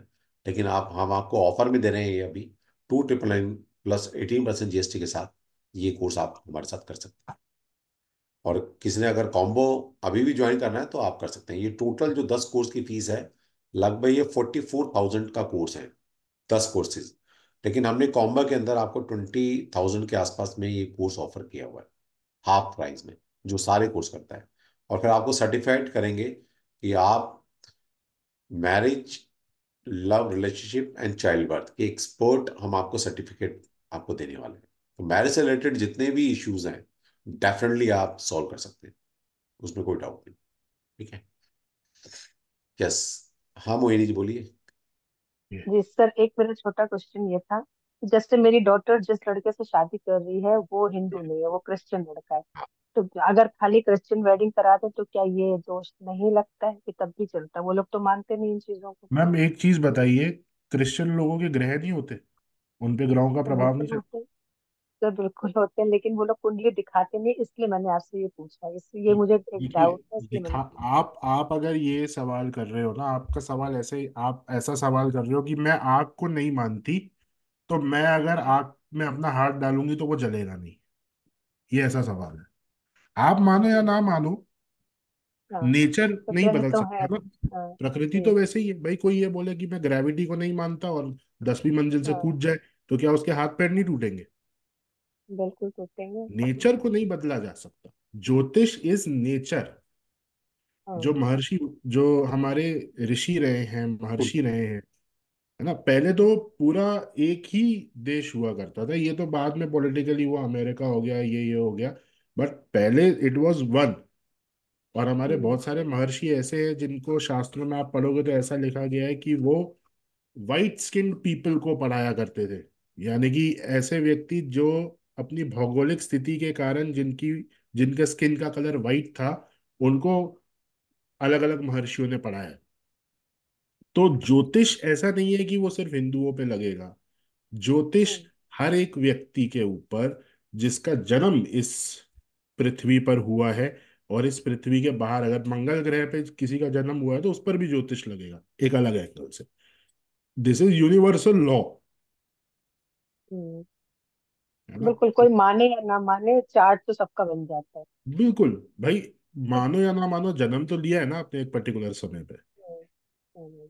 लेकिन आप हम आपको ऑफर में दे रहे हैं ये अभी two triple nine plus eighteen percent GST के साथ ये कोर्स आप हमारे साथ कर सकते हैं और किसी ने अगर कॉम्बो अभी भी ज्वाइन करना है तो आप कर सकते हैं ये टोटल जो दस कोर्स की फीस है लगभग ये फोर्टी फोर थाउजेंड का कोर्स है दस कोर्सेज लेकिन हमने कॉम्बो के अंदर आपको ट्वेंटी थाउजेंड के आसपास में ये कोर्स ऑफर किया हुआ है हाफ प्राइस में जो सारे कोर्स करता है और फिर आपको सर्टिफाइड करेंगे कि आप marriage love relationship and child birth के एक्सपर्ट हम आपको सर्टिफिकेट आपको देने वाले हैं तो मैरिज से रिलेटेड जितने भी इश्यूज हैं डेफिनेटली आप सॉल्व कर सकते हैं उसमें कोई डाउट नहीं ठीक है यस हाँ मोहिनी जी बोलिए जी सर एक मेरा छोटा क्वेश्चन ये था जस्ट मेरी डॉटर जिस लड़के से शादी कर रही है वो हिंदू नहीं है वो क्रिश्चियन लड़का है हाँ। तो अगर खाली क्रिश्चियन वेडिंग करा दे तो क्या ये दोष नहीं लगता है कि तब भी चलता है वो लोग तो मानते नहीं इन चीजों को मैम एक चीज बताइए क्रिश्चियन लोगों के ग्रह नहीं होते उनपे ग्रहों का प्रभाव नहीं चलता तो बिल्कुल होते हैं लेकिन वो लोग कुंडली दिखाते नहीं इसलिए मैंने आपसे ये पूछा इसलिए मुझे एक डाउट था इसलिए दिखा पूछा आप आप अगर ये सवाल कर रहे हो ना आपका सवाल ऐसे आप ऐसा सवाल कर रहे हो कि मैं आग को नहीं मानती तो मैं अगर आग में अपना हाथ डालूंगी तो वो जलेगा नहीं ये ऐसा सवाल है आप मानो या ना मानो हाँ, नेचर तो नहीं बदल तो सकता है ना हाँ, प्रकृति तो वैसे ही है भाई कोई ये बोले कि मैं ग्रेविटी को नहीं मानता और दसवीं मंजिल से हाँ। कूद जाए तो क्या उसके हाथ पैर नहीं टूटेंगे बिल्कुल नेचर को नहीं बदला जा सकता ज्योतिष इज नेचर हाँ। जो महर्षि जो हमारे ऋषि रहे हैं महर्षि रहे हैं है ना पहले तो पूरा एक ही देश हुआ करता था ये तो बाद में पॉलिटिकली हुआ अमेरिका हो गया ये ये हो गया बट पहले इट वाज वन और हमारे हाँ। बहुत सारे महर्षि ऐसे हैं जिनको शास्त्रों में आप पढ़ोगे तो ऐसा लिखा गया है कि वो वाइट स्किन पीपल को पढ़ाया करते थे यानी कि ऐसे व्यक्ति जो अपनी भौगोलिक स्थिति के कारण जिनकी जिनके स्किन का कलर वाइट था उनको अलग अलग महर्षियों ने पढ़ाया तो ज्योतिष ऐसा नहीं है कि वो सिर्फ हिंदुओं पे लगेगा ज्योतिष हम्म। हर एक व्यक्ति के ऊपर जिसका जन्म इस पृथ्वी पर हुआ है और इस पृथ्वी के बाहर अगर मंगल ग्रह पे किसी का जन्म हुआ है तो उस पर भी ज्योतिष लगेगा एक अलग एंगल से दिस इज यूनिवर्सल लॉ बिल्कुल कोई माने या ना माने चार्ट तो सबका बन जाता है बिल्कुल भाई मानो या ना मानो जन्म तो लिया है ना आपने एक पर्टिकुलर समय पे हम्म, हम्म।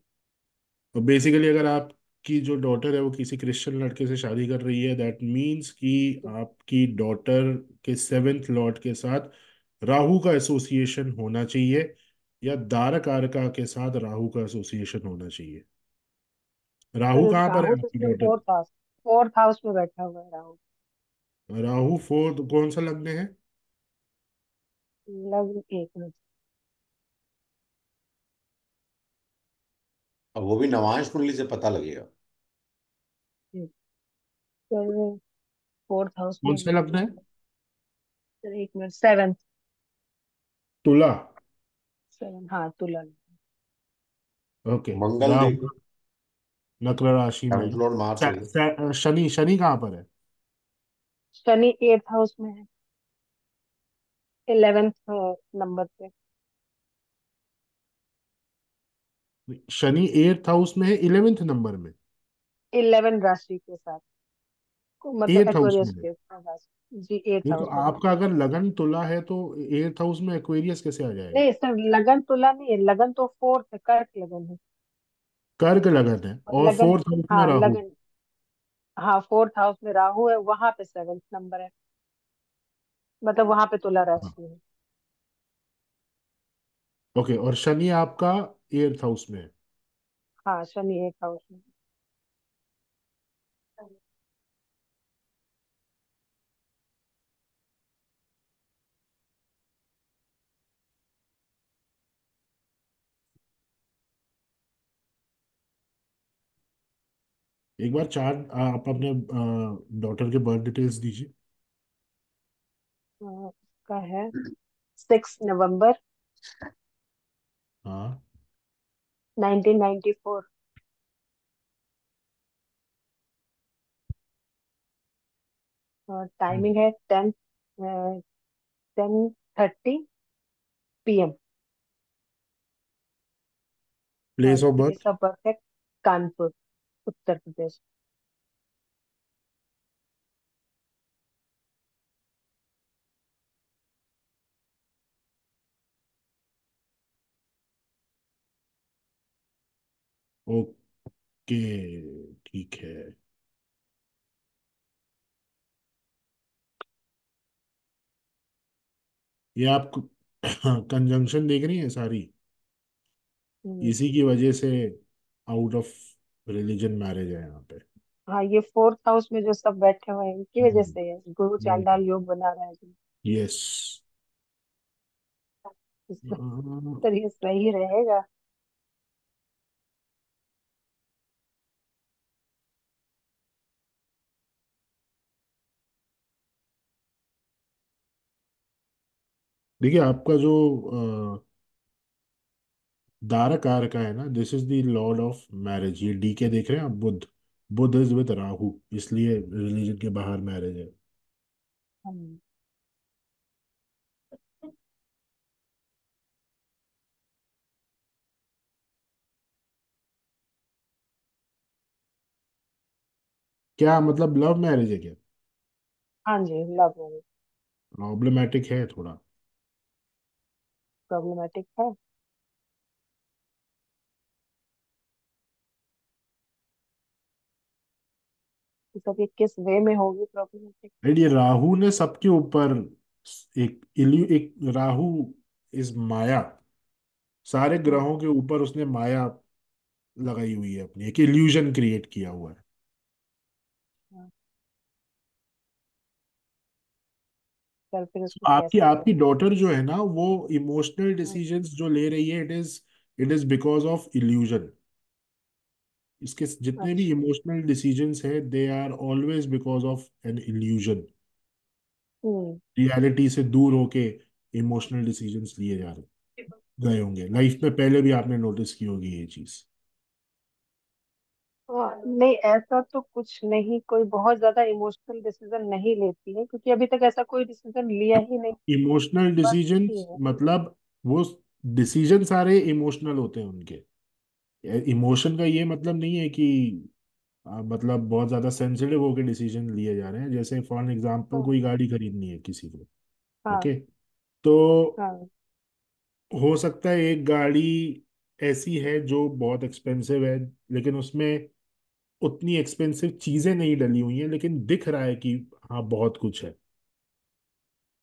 तो बेसिकली अगर आपकी जो डॉटर है वो किसी क्रिश्चियन लड़के से शादी कर रही है दैट मींस कि आपकी डॉटर के सेवेंथ लॉर्ड के साथ राहु का एसोसिएशन होना चाहिए या दारक आरका के साथ राहु का एसोसिएशन होना चाहिए राहु कहाँ पर है आपकी डॉटर फोर्थ हाउस में बैठा हुआ है राहु राहु फोर्थ तो कौन सा लग्न है लग्न एक मिनट अब वो भी नवांश कुंडली से पता लगेगा सर फोर्थ हाउस कौन सा लग्न है सर एक मिनट सेवेंथ तुला सेवन हाँ तुला ओके मंगल नकल राशि में शनि शनि कहाँ पर है शनि एट्थ हाउस में है इलेवेंथ नंबर पे शनि एट्थ हाउस में है इलेवेंथ नंबर में इलेवन राशि के साथ मतलब हाउस में जी एट्थ तो आपका अगर लगन तुला है तो एट्थ हाउस में एक्वेरियस कैसे आ जाएगा नहीं सर लगन तुला नहीं है लगन तो फोर्थ कर्क लगन है कर्क लगन है और फोर्थ हाउस में हाँ, राहु लगन हाँ फोर्थ हाउस में राहु है वहां पे सेवेंथ नंबर है मतलब वहां पे तुला तो हाँ। राशि है ओके और शनि आपका एट्थ हाउस में है हाँ शनि एट हाउस में एक बार चार आप अपने डॉटर के बर्थ डिटेल्स दीजिए का है सिक्स नवंबर हाँ 1994 और टाइमिंग है ten ten thirty PM place of birth place of birth है कानपुर उत्तर प्रदेश ओके ठीक है ये आप कंजंक्शन हाँ, देख रही हैं सारी इसी की वजह से आउट ऑफ रिलीजन मैरिज है यहाँ पे हाँ ये फोर्थ हाउस में जो सब बैठे हुए हैं इनकी वजह हम्म। से है गुरु हम्म। चांडाल योग बना रहे हैं यस हम्म, तरीके से ही रहेगा देखिए आपका जो आ, दारक कार का है ना this is the lord of marriage ये डी के देख रहे हैं आप बुद्ध बुद्ध इज विद राहु इसलिए रिलीजन के बाहर मैरिज है क्या मतलब लव मैरिज है क्या हाँ जी लव मैरिज प्रॉब्लमेटिक है थोड़ा प्रॉब्लमेटिक है तो कि किस वे में होगी प्रॉब्लमेटिक ये राहु ने सबके ऊपर एक एक राहु इस माया सारे ग्रहों के ऊपर उसने माया लगाई हुई है अपनी एक इल्यूजन क्रिएट किया हुआ है तो आपकी आपकी डॉटर जो है ना वो इमोशनल डिसीजंस हाँ। जो ले रही है it is it is because of illusion इसके जितने भी इमोशनल डिसीजन है they are always because of an illusion reality से दूर होके इमोशनल डिसीजन लिए जा रहे गए होंगे लाइफ में पहले भी आपने नोटिस की होगी ये चीज हाँ, नहीं ऐसा तो कुछ नहीं कोई बहुत ज्यादा इमोशनल डिसीजन नहीं लेती है क्योंकि अभी तक ऐसा कोई डिसीजन लिया ही नहीं इमोशनल डिसीजन मतलब वो डिसीजन सारे इमोशनल होते हैं उनके इमोशन का ये मतलब नहीं है कि आ, मतलब बहुत ज्यादा सेंसिटिव होकर डिसीजन लिए जा रहे हैं जैसे फॉर एग्जांपल हाँ। कोई गाड़ी खरीदनी है किसी को हाँ ओके तो हाँ हो सकता है एक गाड़ी ऐसी है जो बहुत एक्सपेंसिव है लेकिन उसमें उतनी एक्सपेंसिव चीजें नहीं डली हुई हैं लेकिन दिख रहा है कि हाँ बहुत कुछ है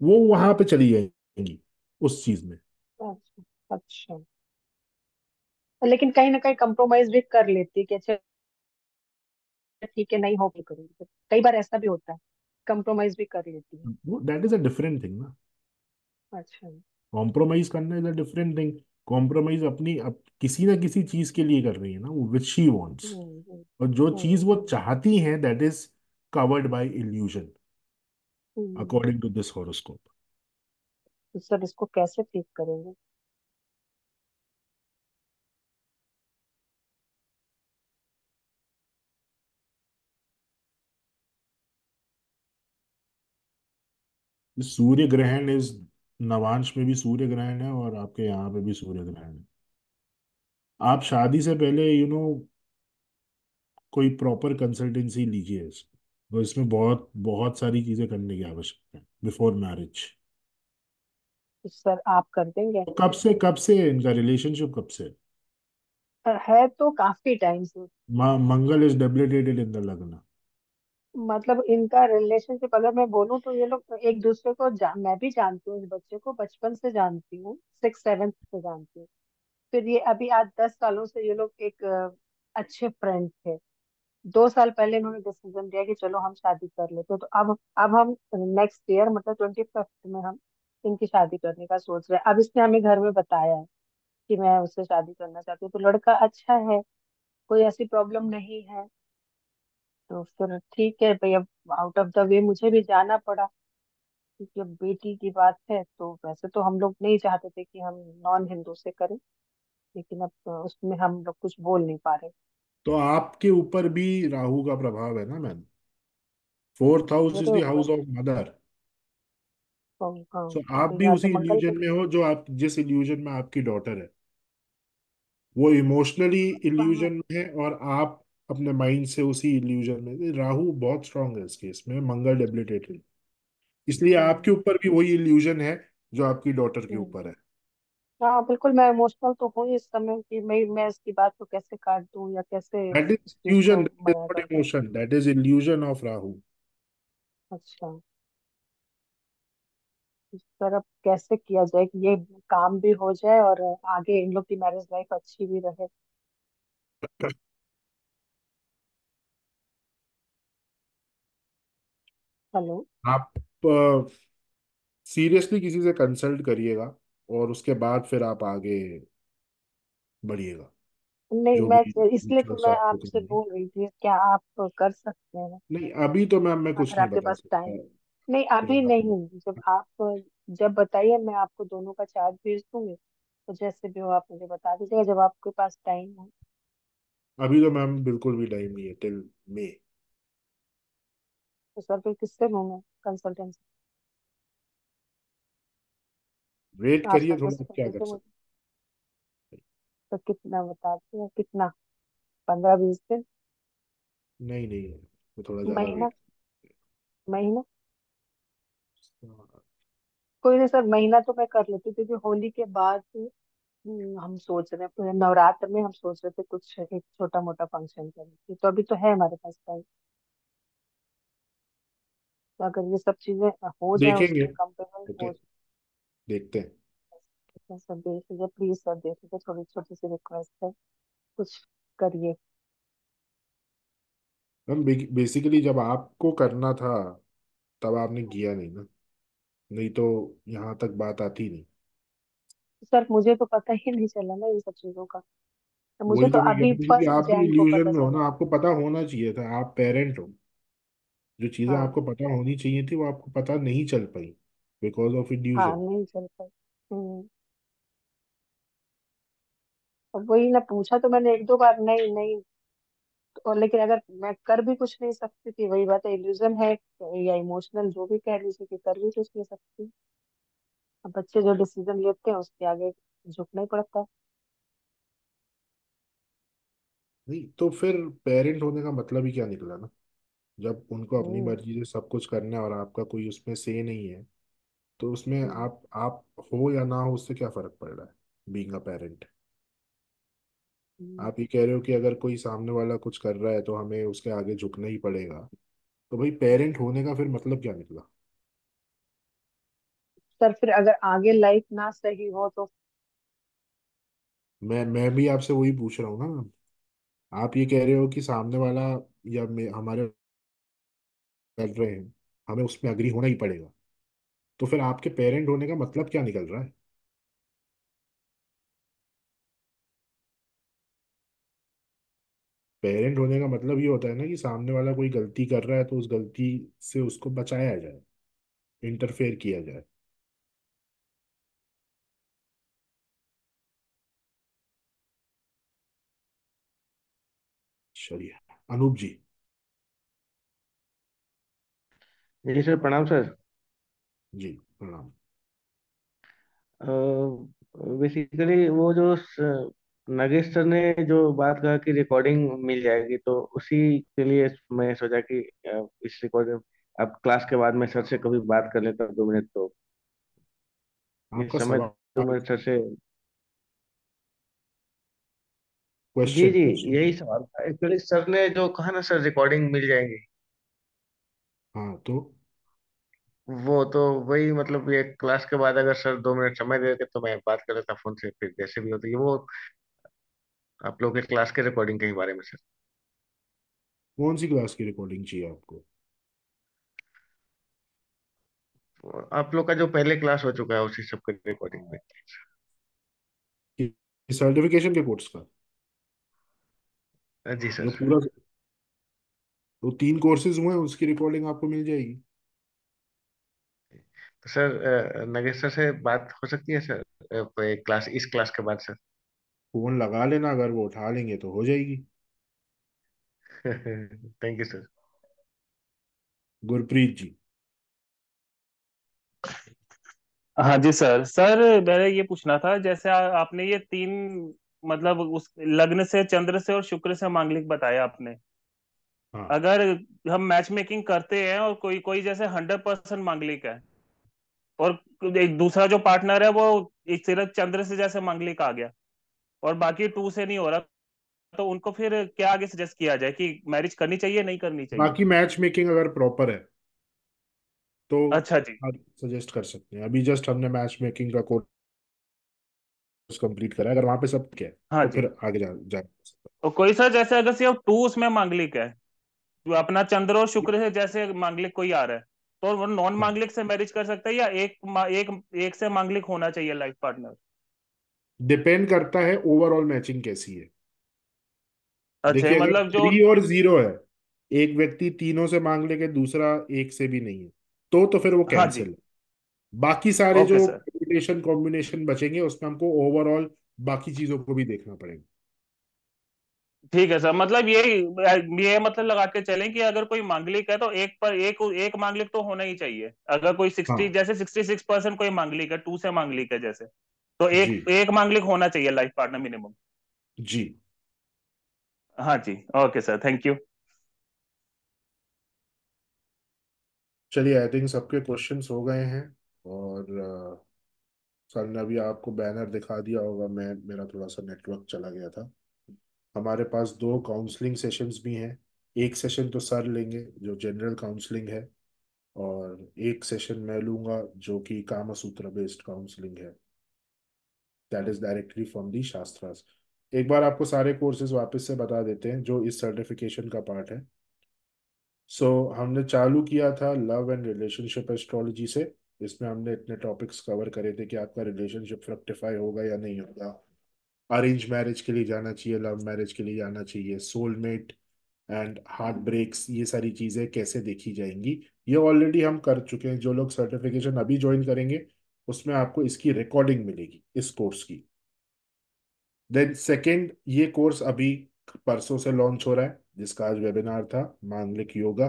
वो वहां पे चली जाएगी उस चीज में अच्छा अच्छा लेकिन कहीं ना कहीं कंप्रोमाइज भी कर लेती है कि अच्छा ठीक है नहीं हो भी तो कई बार ऐसा भी होता है कंप्रोमाइज भी कर लेती है वो that is a different thing ना अच्छा कॉम्प्रोमाइज करना is a different thing compromise अपनी अप, किसी ना किसी चीज के लिए कर रही है ना वो विच शी वॉन्ट्स और जो हम्म। चीज वो चाहती है that is covered by illusion according to this horoscope sir इसको कैसे ठीक करेंगे सूर्य ग्रहण इस नवांश में भी सूर्य ग्रहण है और आपके यहाँ पे भी सूर्य ग्रहण है आप शादी से पहले यू you नो know, कोई प्रॉपर कंसल्टेंसी लीजिए इसको तो इसमें बहुत बहुत सारी चीजें करने की आवश्यकता है बिफोर मैरिज सर आप कर देंगे तो कब से कब से इनका रिलेशनशिप कब से है तो काफी टाइम से Mangal is debilitated in the lagna मतलब इनका रिलेशनशिप अगर मैं बोलूँ तो ये लोग एक दूसरे को जान मैं भी जानती हूँ इस बच्चे को बचपन से जानती हूँ सिक्स सेवेंथ से जानती हूँ फिर ये अभी आज दस सालों से ये लोग एक अच्छे फ्रेंड थे दो साल पहले इन्होंने डिसीजन दिया कि चलो हम शादी कर लेते हैं तो अब अब हम नेक्स्ट ईयर मतलब ट्वेंटी फिफ्थ में हम इनकी शादी करने का सोच रहे हैं अब इसने हमें घर में बताया है कि मैं उससे शादी करना चाहती हूँ तो लड़का अच्छा है कोई ऐसी प्रॉब्लम नहीं है तो फिर ठीक है भाई अब आउट ऑफ द वे मुझे भी जाना पड़ा क्योंकि अब बेटी की बात है तो वैसे तो हम लोग नहीं चाहते थे कि हम नॉन हिंदू से करें लेकिन अब तो उसमें हम लोग कुछ बोल नहीं पा रहे तो आपके ऊपर भी राहु का प्रभाव है ना ma'am fourth house is the house of mother so आप तो भी यहाँ तो उसी इल्यूजन में हो जो आप जिस इल्यूजन में आपकी डॉटर है वो इमोशनली इल्यूजन हाँ, हाँ। में है और आप अपने माइंड से उसी इल्यूजन में राहु बहुत स्ट्रांग है इस केस में मंगल डेबिलिटेटेड इसलिए हम्म। आपके ऊपर भी वही इल्यूजन है जो आपकी डॉटर के हम्म। ऊपर है हाँ बिल्कुल मैं इमोशनल तो हूँ इस समय कि मैं मैं इसकी बात को कैसे काट दूं या कैसे that is illusion that is not emotion that is illusion of Rahu अच्छा सर अब कैसे किया जाए कि ये काम भी हो जाए और आगे इन लोग की मैरिज लाइफ अच्छी भी रहे हेलो आप सीरियसली किसी से कंसल्ट करिएगा और उसके बाद फिर आप आगे बढ़िएगा नहीं जो मैं भी इसलिए तो फ्यूचर्स मैं आपको आपसे चाहिए बोल रही थी क्या आप कर सकते हैं नहीं अभी तो मैम मैं कुछ अगर नहीं आपके बता पास टाइम सकता नहीं अभी फिलहाल नहीं जब आप जब बताइए मैं आपको दोनों का चार्ज भेज दूंगी तो जैसे भी हो आप मुझे बता दीजिएगा जब आपके पास टाइम हो अभी तो मैम बिल्कुल भी टाइम नहीं है टिल मई उस बार फिर किससे लूँ कंसल्टेंसी वेट करिए थोड़ा क्या कर सकते तो कितना बताते हैं कितना पंद्रह बीस दिन नहीं नहीं वो थोड़ा ज्यादा महीना महीना कोई नहीं सर महीना तो मैं कर लेती क्योंकि होली के बाद हम्म, हम सोच रहे हैं नवरात्र में हम सोच रहे थे कुछ एक छोटा मोटा फंक्शन करें तो अभी तो है हमारे पास टाइम तो अगर ये सब चीजें हो जाए देखेंगे हो जाए देखते हैं हैं सर देख लीजिए प्लीज सर देख लीजिए थोड़ी छोटी सी रिक्वेस्ट है कुछ करिए मैम बेसिकली जब आपको करना था तब आपने किया नहीं ना नहीं तो यहाँ तक बात आती नहीं सर मुझे तो पता ही नहीं चला ना ये सब चीजों का तो मुझे वही तो तो मैं कह अभी कि फर्स्ट आप जैन तो इल्यूजन में हो ना आपको पता होना चाहिए था आप पेरेंट हो जो चीजें हाँ। आपको पता होनी चाहिए थी वो आपको पता नहीं चल पाई बिकॉज ऑफ हाँ इल्यूजन नहीं चल पाई हम्म अब वही ना पूछा तो मैंने एक दो बार नहीं नहीं और तो लेकिन अगर मैं कर भी कुछ नहीं सकती थी वही बात है इल्यूजन है या इमोशनल जो भी कह लीजिए कि कर भी कुछ नहीं सकती अब बच्चे जो डिसीजन लेते हैं उसके आगे झुकना ही पड़ता है नहीं तो फिर पेरेंट होने का मतलब ही क्या निकला ना जब उनको अपनी ओ मर्जी से सब कुछ करना है और आपका कोई उसमें से नहीं है तो उसमें हम्म, आप आप हो या ना हो उससे क्या फर्क पड़ रहा है बीइंग अ पेरेंट आप ये कह रहे हो कि अगर कोई सामने वाला कुछ कर रहा है तो हमें उसके आगे झुकना ही पड़ेगा तो भाई पेरेंट होने का फिर मतलब क्या निकला सर फिर अगर आगे लाइफ ना सही हो तो मैं मैं भी आपसे वही पूछ रहा हूँ ना आप ये कह रहे हो कि सामने वाला या हमारे कर रहे हैं हमें उसमें अग्री होना ही पड़ेगा तो फिर आपके पेरेंट होने का मतलब क्या निकल रहा है पेरेंट होने का मतलब ये होता है ना कि सामने वाला कोई गलती कर रहा है तो उस गलती से उसको बचाया जाए इंटरफेयर किया जाए चलिए अनूप जी जी सर प्रणाम सर जी प्रणाम बेसिकली वो जो स, सर ने जो बात कहा कि रिकॉर्डिंग मिल जाएगी तो उसी के लिए मैं सोचा कि इस रिकॉर्डिंग अब क्लास के बाद में सर से कभी बात कर लेता दो मिनट तो इस समय तो मैं सर से जी जी question. यही सवाल था एक्चुअली सर ने जो कहा ना सर रिकॉर्डिंग मिल जाएगी हाँ तो वो तो वही मतलब ये क्लास के बाद अगर सर दो मिनट समय दे देते तो मैं बात कर लेता फोन से फिर जैसे भी होती है वो आप लोग के क्लास के रिकॉर्डिंग के बारे में सर कौन सी क्लास की रिकॉर्डिंग चाहिए आपको आप लोग का जो पहले क्लास हो चुका है उसी सब के रिकॉर्डिंग में सर्टिफिकेशन के कोर्स का जी सर जो मतलब पूरा तो तीन कोर्सेज हुए हैं उसकी रिकॉर्डिंग आपको मिल जाएगी सर नगेश सर से बात हो सकती है सर क्लास इस क्लास के बाद सर फोन लगा लेना अगर वो उठा लेंगे तो हो जाएगी thank you sir Gurpreet ji हाँ जी सर सर मैंने ये पूछना था जैसे आ, आपने ये तीन मतलब उस लग्न से चंद्र से और शुक्र से मांगलिक बताया आपने हाँ। अगर हम मैच मेकिंग करते हैं और कोई कोई जैसे हंड्रेड परसेंट मांगलिक है और एक दूसरा जो पार्टनर है वो एक सिर्फ चंद्र से जैसे मंगलिक आ गया और बाकी टू से नहीं हो रहा तो उनको फिर क्या आगे सजेस्ट किया जाए कि मैरिज करनी चाहिए नहीं करनी चाहिए बाकी मैच मेकिंग अगर प्रॉपर है तो अच्छा जी सजेस्ट कर सकते हैं अभी जस्ट हमने मैच मेकिंग का कोर्स कंप्लीट करा अगर वहां पे सब क्या है हाँ तो फिर आगे जा, जा तो कोई सर जैसे अगर सिर्फ टू उसमें मांगलिक है जो तो अपना चंद्र और शुक्र से जैसे मांगलिक कोई आ रहा है तो वो नॉन मांगलिक से मैरिज कर सकता है या एक एक एक से मांगलिक होना चाहिए लाइफ पार्टनर डिपेंड करता है ओवरऑल मैचिंग कैसी है अच्छा मतलब जो थ्री और जीरो है एक व्यक्ति तीनों से मांग लेके दूसरा एक से भी नहीं है तो तो फिर वो कैंसिल हाँ है बाकी सारे जो कॉम्बिनेशन कॉम्बिनेशन बचेंगे उसमें हमको ओवरऑल बाकी चीजों को भी देखना पड़ेगा ठीक है सर मतलब ये ये मतलब लगा के चलें कि अगर कोई मांगलिक है तो एक पर एक एक मांगलिक तो होना ही चाहिए अगर कोई सिक्सटी हाँ। जैसे सिक्सटी सिक्स परसेंट कोई मांगलिक है टू से मांगलिक है जैसे तो एक एक मांगलिक होना चाहिए लाइफ पार्टनर मिनिमम जी हाँ जी ओके सर थैंक यू चलिए आई थिंक सबके क्वेश्चंस हो गए हैं और सर ने अभी आपको बैनर दिखा दिया होगा मैं मेरा थोड़ा सा नेटवर्क चला गया था हमारे पास दो काउंसलिंग सेशंस भी हैं एक सेशन तो सर लेंगे जो जनरल काउंसलिंग है और एक सेशन मैं लूंगा जो कि कामसूत्र बेस्ड काउंसलिंग है that is directly from the shastras एक बार आपको सारे कोर्सेज वापस से बता देते हैं जो इस सर्टिफिकेशन का पार्ट है सो so, हमने चालू किया था लव एंड रिलेशनशिप एस्ट्रोलॉजी से इसमें हमने इतने टॉपिक्स कवर करे थे कि आपका रिलेशनशिप फ्रक्टिफाई होगा या नहीं होगा अरेंज मैरिज के लिए जाना चाहिए लव मैरिज के लिए जाना चाहिए सोलमेट एंड हार्ट ब्रेक्स ये सारी चीज़ें कैसे देखी जाएंगी ये ऑलरेडी हम कर चुके हैं जो लोग सर्टिफिकेशन अभी ज्वाइन करेंगे उसमें आपको इसकी रिकॉर्डिंग मिलेगी इस कोर्स की देन सेकेंड ये कोर्स अभी परसों से लॉन्च हो रहा है जिसका आज वेबिनार था मांगलिक योगा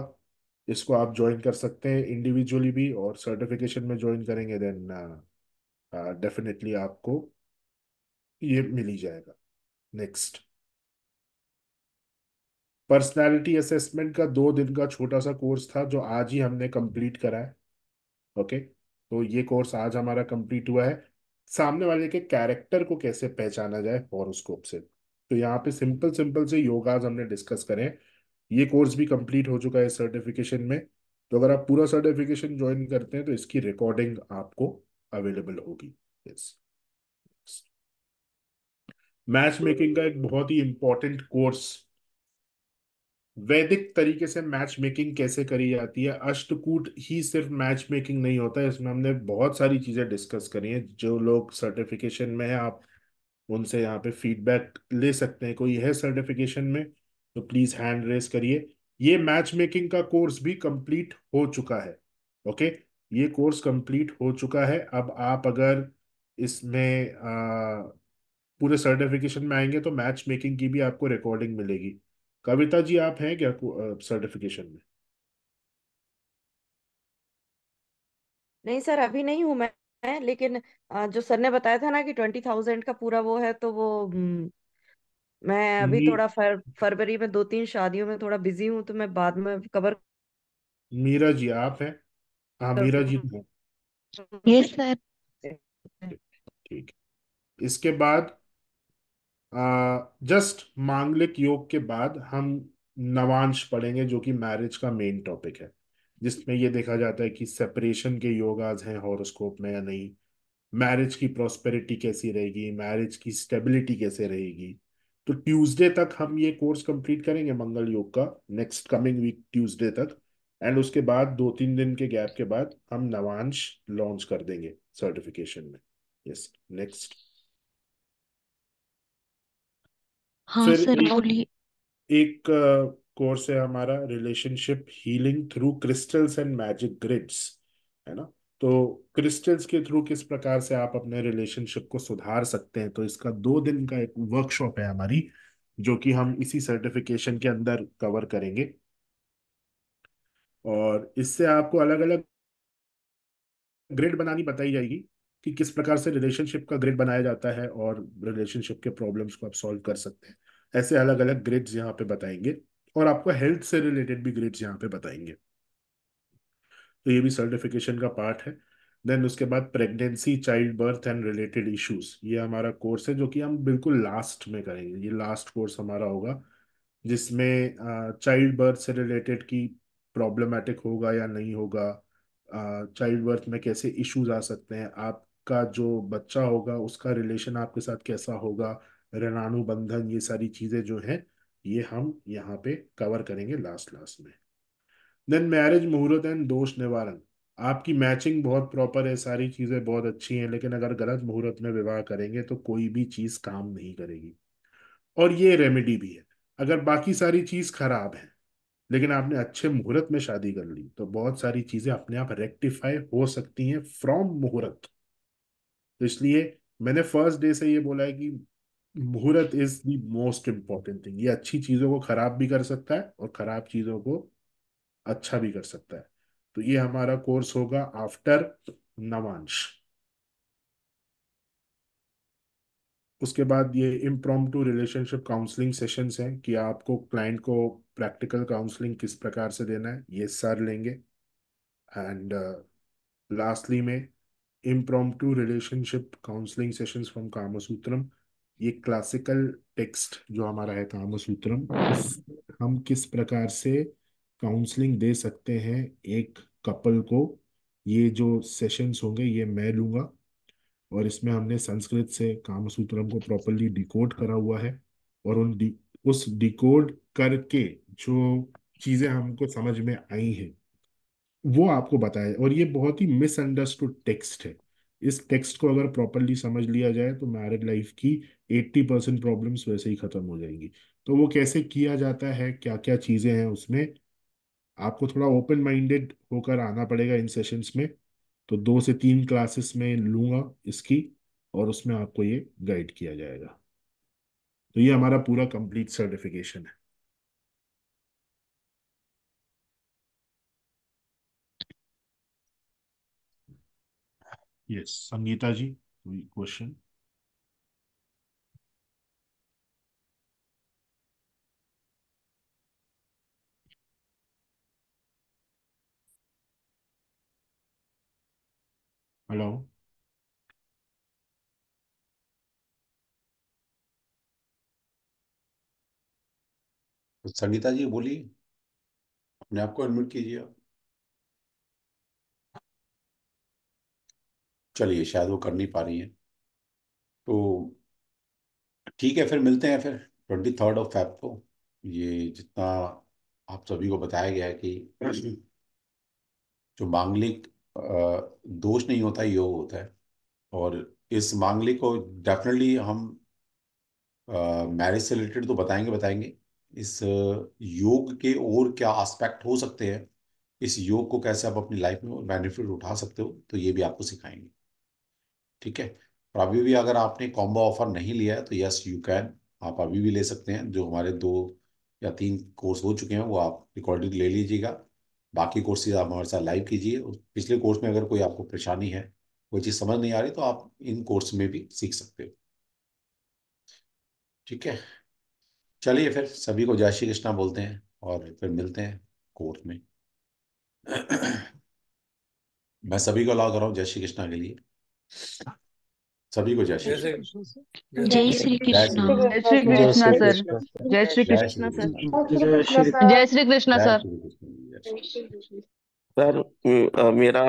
इसको आप ज्वाइन कर सकते हैं इंडिविजुअली भी और सर्टिफिकेशन में ज्वाइन करेंगे देन डेफिनेटली uh, uh, आपको ये मिल ही जाएगा नेक्स्ट पर्सनालिटी असेसमेंट का दो दिन का छोटा सा कोर्स था जो आज ही हमने कंप्लीट करा है ओके तो ये कोर्स आज हमारा कंप्लीट हुआ है सामने वाले के कैरेक्टर को कैसे पहचाना जाए हॉरोस्कोप से तो यहाँ पे सिंपल सिंपल से योगाज हमने डिस्कस करें ये कोर्स भी कंप्लीट हो चुका है सर्टिफिकेशन में तो अगर आप पूरा सर्टिफिकेशन ज्वाइन करते हैं तो इसकी रिकॉर्डिंग आपको अवेलेबल होगी यस मैच मेकिंग का एक बहुत ही इंपॉर्टेंट कोर्स वैदिक तरीके से मैच मेकिंग कैसे करी जाती है अष्टकूट ही सिर्फ मैच मेकिंग नहीं होता है इसमें हमने बहुत सारी चीजें डिस्कस करी हैं जो लोग सर्टिफिकेशन में है आप उनसे यहाँ पे फीडबैक ले सकते हैं कोई है सर्टिफिकेशन में तो प्लीज हैंड रेस करिए ये मैच मेकिंग का कोर्स भी कंप्लीट हो चुका है ओके ये कोर्स कंप्लीट हो चुका है अब आप अगर इसमें पूरे सर्टिफिकेशन में आएंगे तो मैच मेकिंग की भी आपको रिकॉर्डिंग मिलेगी कविता जी आप हैं क्या सर्टिफिकेशन में नहीं सर अभी नहीं हूं मैं लेकिन जो सर ने बताया था ना कि ट्वेंटी थाउजेंड का पूरा वो है तो वो हम्म, मैं अभी थोड़ा फर, फरवरी में दो तीन शादियों में थोड़ा बिजी हूँ तो मैं बाद में कवर मीरा जी आप हैं हाँ तो मीरा जी यस सर ठीक इसके बाद जस्ट मांगलिक योग के बाद हम नवांश पढ़ेंगे जो कि मैरिज का मेन टॉपिक है जिसमें ये देखा जाता है कि सेपरेशन के योगाज हैं हॉरोस्कोप में या नहीं मैरिज की प्रॉस्पेरिटी कैसी रहेगी मैरिज की स्टेबिलिटी कैसे रहेगी तो ट्यूसडे तक हम ये कोर्स कंप्लीट करेंगे मंगल योग का नेक्स्ट कमिंग वीक ट्यूसडे तक एंड उसके बाद दो तीन दिन के गैप के बाद हम नवांश लॉन्च कर देंगे सर्टिफिकेशन में यस नेक्स्ट हाँ फिर सर एक बोलिए एक कोर्स है हमारा relationship healing through crystals and magic grids है ना तो क्रिस्टल्स के थ्रू किस प्रकार से आप अपने रिलेशनशिप को सुधार सकते हैं तो इसका दो दिन का एक वर्कशॉप है हमारी जो कि हम इसी सर्टिफिकेशन के अंदर कवर करेंगे और इससे आपको अलग अलग ग्रिड बनानी बताई जाएगी कि किस प्रकार से रिलेशनशिप का ग्रिड बनाया जाता है और रिलेशनशिप के प्रॉब्लम्स को आप सॉल्व कर सकते हैं ऐसे अलग अलग ग्रिड्स यहाँ पे बताएंगे और आपको हेल्थ से रिलेटेड भी ग्रिड्स यहाँ पे बताएंगे तो ये भी सर्टिफिकेशन का पार्ट है देन उसके बाद pregnancy child birth and related issues ये हमारा कोर्स है जो कि हम बिल्कुल लास्ट में करेंगे ये लास्ट कोर्स हमारा होगा जिसमें चाइल्ड बर्थ से रिलेटेड की प्रॉब्लमेटिक होगा या नहीं होगा चाइल्ड बर्थ में कैसे इश्यूज आ सकते हैं आप का जो बच्चा होगा उसका रिलेशन आपके साथ कैसा होगा ऋणाणु बंधन ये सारी चीज़ें जो है ये हम यहाँ पे कवर करेंगे लास्ट लास्ट में देन मैरिज मुहूर्त एंड दोष निवारण आपकी मैचिंग बहुत प्रॉपर है सारी चीज़ें बहुत अच्छी हैं लेकिन अगर गलत मुहूर्त में विवाह करेंगे तो कोई भी चीज़ काम नहीं करेगी और ये रेमेडी भी है अगर बाकी सारी चीज़ खराब है लेकिन आपने अच्छे मुहूर्त में शादी कर ली तो बहुत सारी चीज़ें अपने आप रेक्टिफाई हो सकती हैं फ्रॉम मुहूर्त तो इसलिए मैंने फर्स्ट डे से ये बोला है कि मुहूर्त is the most important thing ये अच्छी चीज़ों को खराब भी कर सकता है और खराब चीज़ों को अच्छा भी कर सकता है तो ये हमारा कोर्स होगा आफ्टर नवांश उसके बाद ये impromptu relationship counselling sessions हैं कि आपको क्लाइंट को प्रैक्टिकल काउंसलिंग किस प्रकार से देना है ये सर लेंगे एंड लास्टली uh, में impromptu relationship counselling sessions from Kamasutram ये क्लासिकल टेक्स्ट जो हमारा है कामसूत्रम हम किस प्रकार से काउंसलिंग दे सकते हैं एक कपल को ये जो सेशंस होंगे ये मैं लूँगा और इसमें हमने संस्कृत से कामसूत्रम को प्रॉपरली डिकोड करा हुआ है और उन डी उस डिकोड करके जो चीज़ें हमको समझ में आई हैं वो आपको बताया और ये बहुत ही मिसअंडरस्टूड टेक्स्ट है इस टेक्स्ट को अगर प्रॉपरली समझ लिया जाए तो मैरिड लाइफ की एट्टी परसेंट प्रॉब्लम वैसे ही खत्म हो जाएंगी तो वो कैसे किया जाता है क्या क्या चीज़ें हैं उसमें आपको थोड़ा ओपन माइंडेड होकर आना पड़ेगा इन सेशंस में तो दो से तीन क्लासेस में लूंगा इसकी और उसमें आपको ये गाइड किया जाएगा तो ये हमारा पूरा कंप्लीट सर्टिफिकेशन है Yes, Sangeeta ji, question. Hello. Sangeeta ji बोलिए अपने आप को अनम्यूट कीजिए आप चलिए शायद वो कर नहीं पा रही हैं तो ठीक है फिर मिलते हैं फिर ट्वेंटी थर्ड ऑफ फैफ को ये जितना आप सभी को बताया गया है कि जो मांगलिक दोष नहीं होता योग होता है और इस मांगलिक को डेफिनेटली हम मैरिज से रिलेटेड तो बताएंगे बताएंगे इस योग के और क्या एस्पेक्ट हो सकते हैं इस योग को कैसे आप अपनी लाइफ में बेनिफिट उठा सकते हो तो ये भी आपको सिखाएंगे ठीक है और अभी भी अगर आपने कॉम्बो ऑफर नहीं लिया है तो यस यू कैन आप अभी भी ले सकते हैं जो हमारे दो या तीन कोर्स हो चुके हैं वो आप रिकॉर्डिंग ले लीजिएगा बाकी कोर्सेज आप हमारे साथ लाइव कीजिए पिछले कोर्स में अगर कोई आपको परेशानी है कोई चीज़ समझ नहीं आ रही तो आप इन कोर्स में भी सीख सकते हो ठीक है चलिए फिर सभी को जय श्री कृष्णा बोलते हैं और फिर मिलते हैं कोर्स में मैं सभी को अलाउ कर रहा हूँ जय श्री कृष्णा के लिए सभी को जय श्री जय श्री कृष्ण जय श्री कृष्ण सर जय श्री कृष्ण सर जय श्री कृष्ण सर सर मेरा